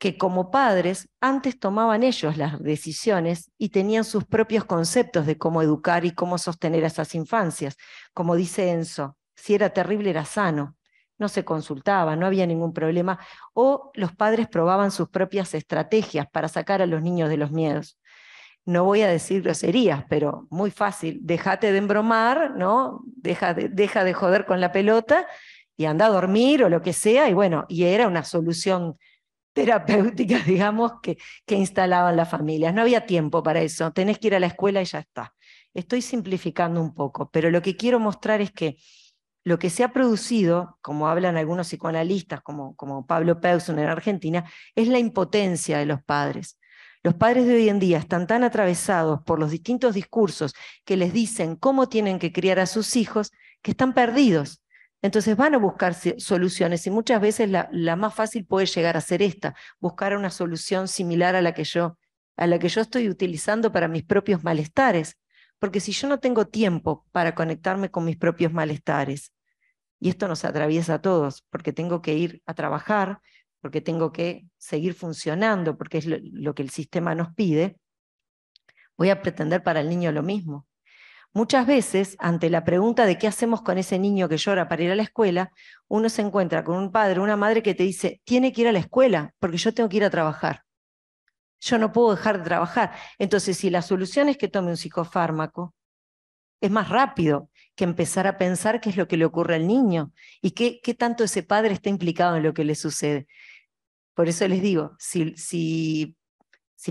que como padres antes tomaban ellos las decisiones y tenían sus propios conceptos de cómo educar y cómo sostener a esas infancias. Como dice Enzo, si era terrible era sano, no se consultaba, no había ningún problema, o los padres probaban sus propias estrategias para sacar a los niños de los miedos. No voy a decir groserías, pero muy fácil, déjate de embromar, ¿no? Deja deja de joder con la pelota y anda a dormir o lo que sea, y bueno, y era una solución terapéuticas, digamos, que, que instalaban las familias. No había tiempo para eso, tenés que ir a la escuela y ya está. Estoy simplificando un poco, pero lo que quiero mostrar es que lo que se ha producido, como hablan algunos psicoanalistas, como, como Pablo Peuson en Argentina, es la impotencia de los padres. Los padres de hoy en día están tan atravesados por los distintos discursos que les dicen cómo tienen que criar a sus hijos que están perdidos. Entonces van a buscar soluciones y muchas veces la, más fácil puede llegar a ser esta, buscar una solución similar a la que yo a la que yo estoy utilizando para mis propios malestares, porque si yo no tengo tiempo para conectarme con mis propios malestares, y esto nos atraviesa a todos, porque tengo que ir a trabajar, porque tengo que seguir funcionando, porque es lo que el sistema nos pide, voy a pretender para el niño lo mismo. Muchas veces, ante la pregunta de qué hacemos con ese niño que llora para ir a la escuela, uno se encuentra con un padre, una madre que te dice, tiene que ir a la escuela porque yo tengo que ir a trabajar. Yo no puedo dejar de trabajar. Entonces, si la solución es que tome un psicofármaco, es más rápido que empezar a pensar qué es lo que le ocurre al niño y qué, tanto ese padre está implicado en lo que le sucede. Por eso les digo, si, si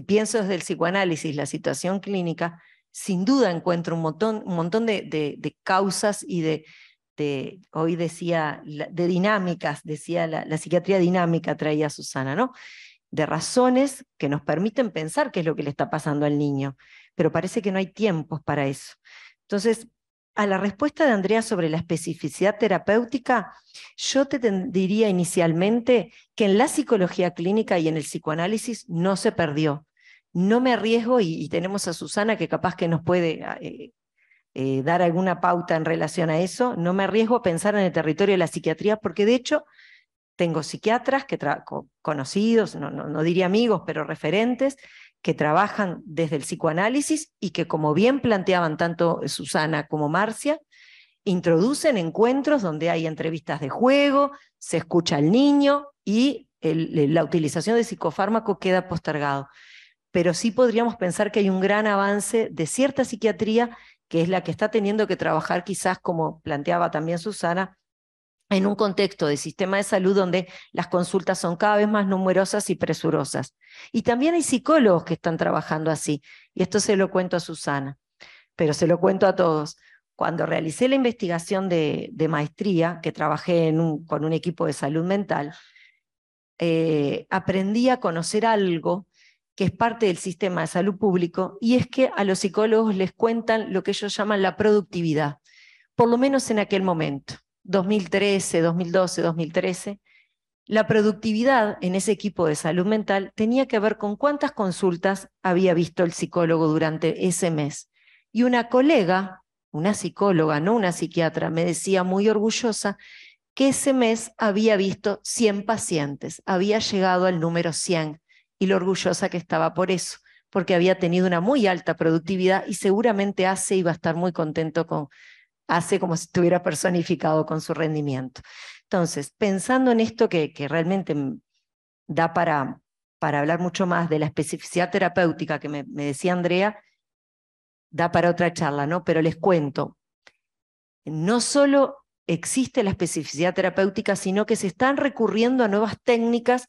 pienso desde el psicoanálisis la situación clínica, sin duda encuentro un montón, un montón de, causas y de, hoy decía, de dinámicas, decía la, la, psiquiatría dinámica, traía Susana, ¿no? De razones que nos permiten pensar qué es lo que le está pasando al niño, pero parece que no hay tiempos para eso. Entonces, a la respuesta de Andrea sobre la especificidad terapéutica, yo te diría inicialmente que en la psicología clínica y en el psicoanálisis no se perdió, no me arriesgo y, tenemos a Susana que capaz que nos puede ah, eh, eh, dar alguna pauta en relación a eso, no me arriesgo a pensar en el territorio de la psiquiatría porque de hecho tengo psiquiatras que conocidos, no, diría amigos, pero referentes, que trabajan desde el psicoanálisis y que, como bien planteaban tanto Susana como Marcia, introducen encuentros donde hay entrevistas de juego, se escucha al niño y la utilización de psicofármaco queda postergado pero sí podríamos pensar que hay un gran avance de cierta psiquiatría que es la que está teniendo que trabajar quizás, como planteaba también Susana, en un contexto de sistema de salud donde las consultas son cada vez más numerosas y presurosas. Y también hay psicólogos que están trabajando así, y esto se lo cuento a Susana, pero se lo cuento a todos. Cuando realicé la investigación de, maestría, que trabajé con un equipo de salud mental, eh, aprendí a conocer algo que es parte del sistema de salud público, y es que a los psicólogos les cuentan lo que ellos llaman la productividad, por lo menos en aquel momento, 2013, 2012, 2013. La productividad en ese equipo de salud mental tenía que ver con cuántas consultas había visto el psicólogo durante ese mes. Y una colega, una psicóloga, no una psiquiatra, me decía muy orgullosa que ese mes había visto 100 pacientes, había llegado al número 100 y lo orgullosa que estaba por eso, porque había tenido una muy alta productividad y seguramente hace y va a estar muy contento con, hace como si estuviera personificado con su rendimiento. Entonces, pensando en esto que, realmente da para, para hablar mucho más de la especificidad terapéutica que me, me, decía Andrea, da para otra charla, ¿no? Pero les cuento, no solo existe la especificidad terapéutica, sino que se están recurriendo a nuevas técnicas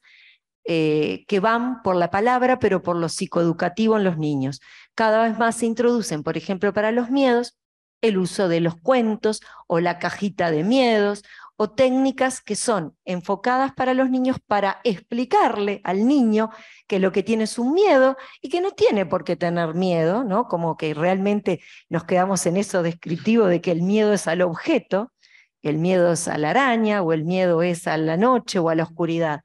eh, que van por la palabra, pero por lo psicoeducativo en los niños. Cada vez más se introducen, por ejemplo, para los miedos, el uso de los cuentos o la cajita de miedos o técnicas que son enfocadas para los niños para explicarle al niño que lo que tiene es un miedo y que no tiene por qué tener miedo, ¿no? Como que realmente nos quedamos en eso descriptivo de que el miedo es al objeto, el miedo es a la araña o el miedo es a la noche o a la oscuridad.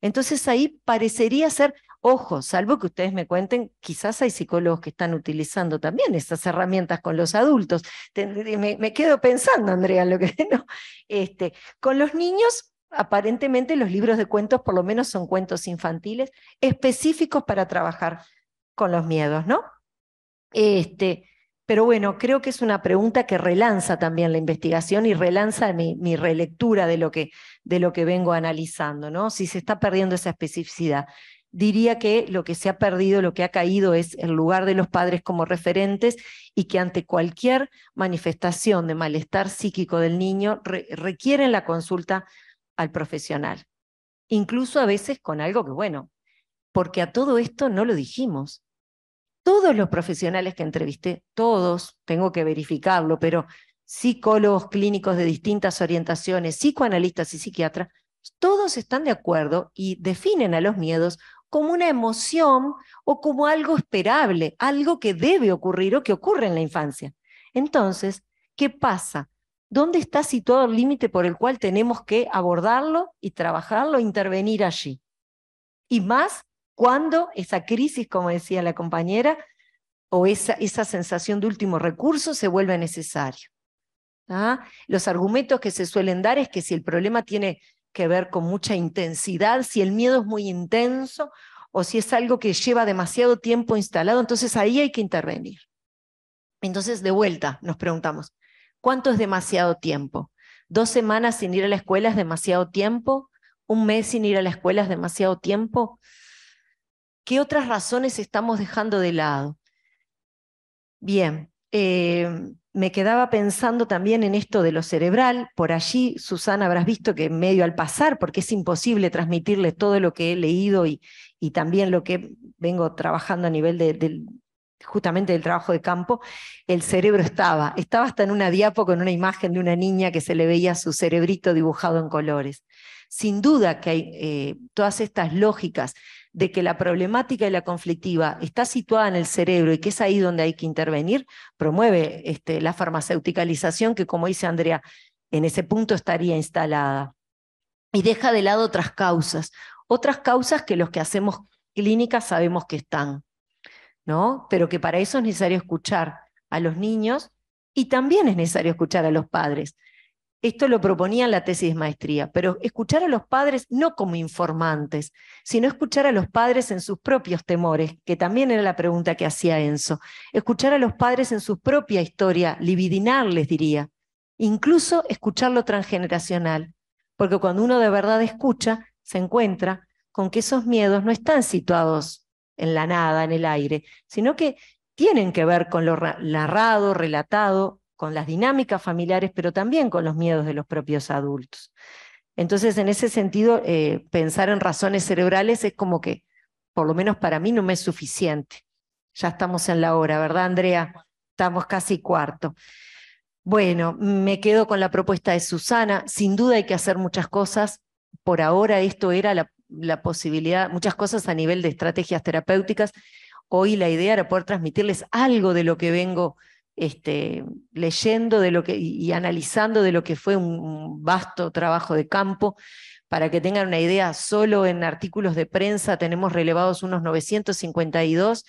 Entonces ahí parecería ser, ojo, salvo que ustedes me cuenten, quizás hay psicólogos que están utilizando también estas herramientas con los adultos. Me, quedo pensando, Andrea, lo que no. Este, con los niños, aparentemente los libros de cuentos, por lo menos son cuentos infantiles, específicos para trabajar con los miedos, ¿no? Este, pero bueno, creo que es una pregunta que relanza también la investigación y relanza mi, relectura de lo, que, de lo que vengo analizando, ¿no? Si se está perdiendo esa especificidad. Diría que lo que se ha perdido, lo que ha caído es el lugar de los padres como referentes y que ante cualquier manifestación de malestar psíquico del niño requieren la consulta al profesional. Incluso a veces con algo que, bueno, porque a todo esto no lo dijimos todos los profesionales que entrevisté, todos, tengo que verificarlo, pero psicólogos clínicos de distintas orientaciones, psicoanalistas y psiquiatras, todos están de acuerdo y definen a los miedos como una emoción o como algo esperable, algo que debe ocurrir o que ocurre en la infancia. Entonces, ¿qué pasa? ¿Dónde está situado el límite por el cual tenemos que abordarlo y trabajarlo, intervenir allí? Y más cuando esa crisis, como decía la compañera, o esa, sensación de último recurso se vuelve necesario. ¿ah? Los argumentos que se suelen dar es que si el problema tiene que ver con mucha intensidad, si el miedo es muy intenso o si es algo que lleva demasiado tiempo instalado, entonces ahí hay que intervenir. Entonces, de vuelta, nos preguntamos, ¿cuánto es demasiado tiempo? ¿Dos semanas sin ir a la escuela es demasiado tiempo? ¿Un mes sin ir a la escuela es demasiado tiempo? ¿Qué otras razones estamos dejando de lado? Bien, eh, me quedaba pensando también en esto de lo cerebral. Por allí, Susana, habrás visto que medio al pasar, porque es imposible transmitirles todo lo que he leído y, también lo que vengo trabajando a nivel de, justamente del trabajo de campo, el cerebro estaba. Estaba hasta en una diapo con una imagen de una niña que se le veía su cerebrito dibujado en colores. Sin duda que hay eh, todas estas lógicas de que la problemática y la conflictiva está situada en el cerebro y que es ahí donde hay que intervenir, promueve este, la farmaceuticalización que, como dice Andrea, en ese punto estaría instalada. Y deja de lado otras causas, otras causas que los que hacemos clínicas sabemos que están, ¿no? Pero que para eso es necesario escuchar a los niños y también es necesario escuchar a los padres. Esto lo proponía en la tesis de maestría, pero escuchar a los padres no como informantes, sino escuchar a los padres en sus propios temores, que también era la pregunta que hacía Enzo. Escuchar a los padres en su propia historia, libidinar, les diría. Incluso escucharlo transgeneracional, porque cuando uno de verdad escucha, se encuentra con que esos miedos no están situados en la nada, en el aire, sino que tienen que ver con lo narrado, relatado con las dinámicas familiares, pero también con los miedos de los propios adultos. Entonces, en ese sentido, eh, pensar en razones cerebrales es como que, por lo menos para mí, no me es suficiente. Ya estamos en la hora, ¿verdad, Andrea? Estamos casi cuarto. Bueno, me quedo con la propuesta de Susana. Sin duda hay que hacer muchas cosas. Por ahora esto era la, la posibilidad, muchas cosas a nivel de estrategias terapéuticas. Hoy la idea era poder transmitirles algo de lo que vengo este, leyendo de lo que, y analizando de lo que fue un vasto trabajo de campo. Para que tengan una idea, solo en artículos de prensa tenemos relevados unos 952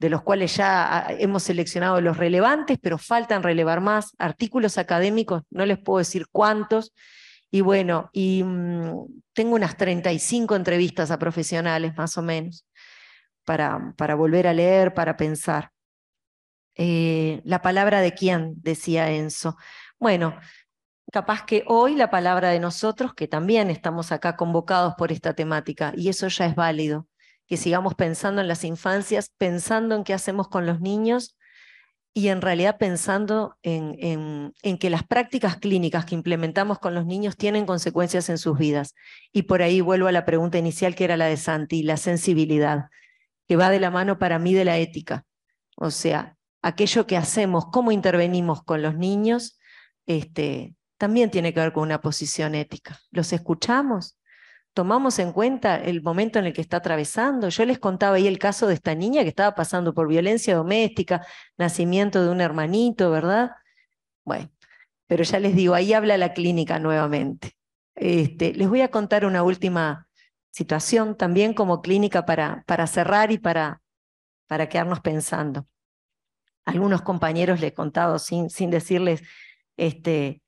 de los cuales ya ah, hemos seleccionado los relevantes, pero faltan relevar más, artículos académicos, no les puedo decir cuántos, y bueno, y mm, tengo unas 35 entrevistas a profesionales más o menos para, para volver a leer, para pensar. Eh, la palabra de quién, decía Enzo. Bueno, capaz que hoy la palabra de nosotros, que también estamos acá convocados por esta temática, y eso ya es válido, que sigamos pensando en las infancias, pensando en qué hacemos con los niños y en realidad pensando en, en, que las prácticas clínicas que implementamos con los niños tienen consecuencias en sus vidas. Y por ahí vuelvo a la pregunta inicial que era la de Santi, la sensibilidad, que va de la mano para mí de la ética. O sea, aquello que hacemos, cómo intervenimos con los niños, este, también tiene que ver con una posición ética. ¿Los escuchamos? tomamos en cuenta el momento en el que está atravesando. Yo les contaba ahí el caso de esta niña que estaba pasando por violencia doméstica, nacimiento de un hermanito, ¿verdad? Bueno, pero ya les digo, ahí habla la clínica nuevamente. Este, les voy a contar una última situación también como clínica para, para cerrar y para, para quedarnos pensando algunos compañeros les he contado sin, decirles, este,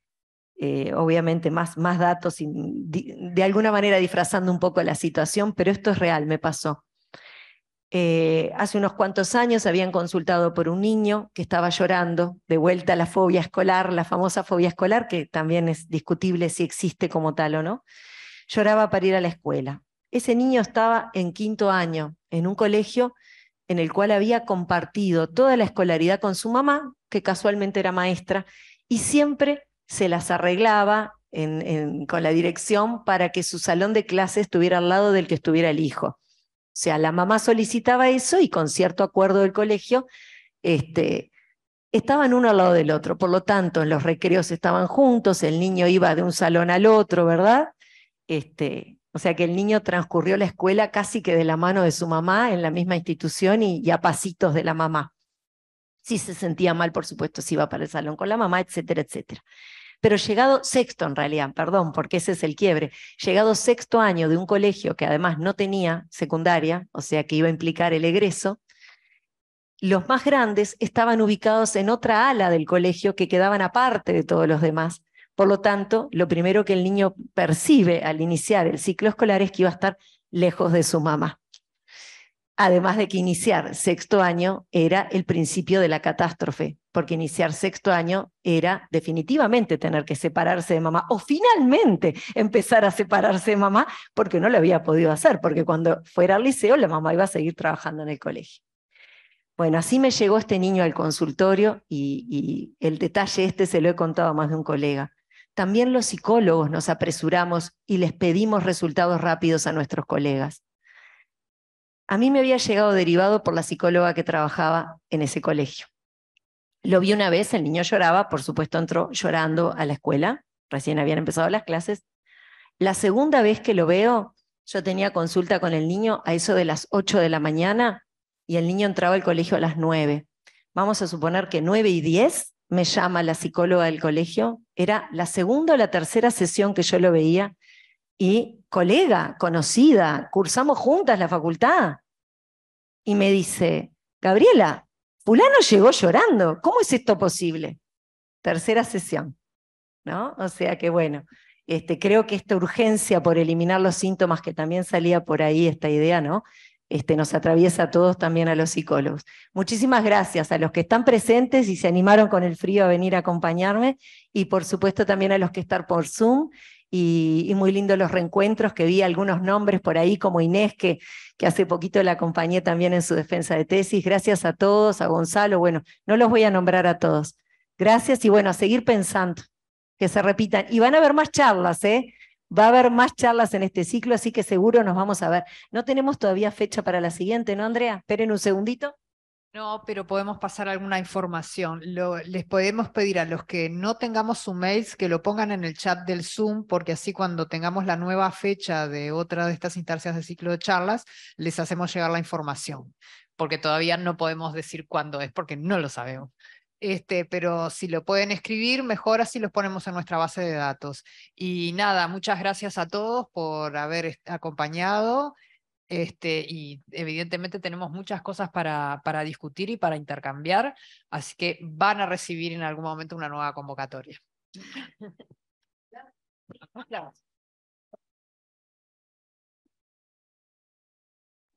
eh, obviamente, más, más datos, de alguna manera disfrazando un poco la situación, pero esto es real, me pasó. Eh, hace unos cuantos años habían consultado por un niño que estaba llorando de vuelta a la fobia escolar, la famosa fobia escolar, que también es discutible si existe como tal o no. Lloraba para ir a la escuela. Ese niño estaba en quinto año, en un colegio en el cual había compartido toda la escolaridad con su mamá, que casualmente era maestra, y siempre se las arreglaba con la dirección para que su salón de clase estuviera al lado del que estuviera el hijo. O sea, la mamá solicitaba eso y con cierto acuerdo del colegio, este, estaban uno al lado del otro. Por lo tanto, en los recreos estaban juntos, el niño iba de un salón al otro, ¿verdad? Este, o sea que el niño transcurrió la escuela casi que de la mano de su mamá en la misma institución y, ya a pasitos de la mamá. Si se sentía mal, por supuesto, si iba para el salón con la mamá, etcétera, etcétera. Pero llegado sexto en realidad, perdón, porque ese es el quiebre, llegado sexto año de un colegio que además no tenía secundaria, o sea que iba a implicar el egreso, los más grandes estaban ubicados en otra ala del colegio que quedaban aparte de todos los demás, por lo tanto, lo primero que el niño percibe al iniciar el ciclo escolar es que iba a estar lejos de su mamá. Además de que iniciar sexto año era el principio de la catástrofe, porque iniciar sexto año era definitivamente tener que separarse de mamá o finalmente empezar a separarse de mamá porque no lo había podido hacer, porque cuando fuera al liceo la mamá iba a seguir trabajando en el colegio. Bueno, así me llegó este niño al consultorio y, el detalle este se lo he contado a más de un colega también los psicólogos nos apresuramos y les pedimos resultados rápidos a nuestros colegas. A mí me había llegado derivado por la psicóloga que trabajaba en ese colegio. Lo vi una vez, el niño lloraba, por supuesto entró llorando a la escuela, recién habían empezado las clases. La segunda vez que lo veo, yo tenía consulta con el niño a eso de las 8 de la mañana y el niño entraba al colegio a las 9. Vamos a suponer que 9 y 10 me llama la psicóloga del colegio era la segunda o la tercera sesión que yo lo veía y colega, conocida, cursamos juntas la facultad. Y me dice, Gabriela, fulano llegó llorando, ¿cómo es esto posible? Tercera sesión, ¿no? O sea que bueno, este, creo que esta urgencia por eliminar los síntomas, que también salía por ahí esta idea, ¿no? este, nos atraviesa a todos también a los psicólogos. Muchísimas gracias a los que están presentes y se animaron con el frío a venir a acompañarme y por supuesto también a los que están por Zoom y, muy lindos los reencuentros que vi algunos nombres por ahí como Inés que, que hace poquito la acompañé también en su defensa de tesis. Gracias a todos, a Gonzalo, bueno, no los voy a nombrar a todos. Gracias y bueno, a seguir pensando, que se repitan. Y van a haber más charlas, ¿eh? Va a haber más charlas en este ciclo, así que seguro nos vamos a ver. No tenemos todavía fecha para la siguiente, ¿no, Andrea? Esperen un segundito. No, pero podemos pasar alguna información. les podemos pedir a los que no tengamos su mail, que lo pongan en el chat del Zoom, porque así cuando tengamos la nueva fecha de otra de estas instancias de ciclo de charlas, les hacemos llegar la información, porque todavía no podemos decir cuándo es, porque no lo sabemos. Este, pero si lo pueden escribir, mejor así los ponemos en nuestra base de datos. Y nada, muchas gracias a todos por haber acompañado. Este, y evidentemente tenemos muchas cosas para, para discutir y para intercambiar, así que van a recibir en algún momento una nueva convocatoria.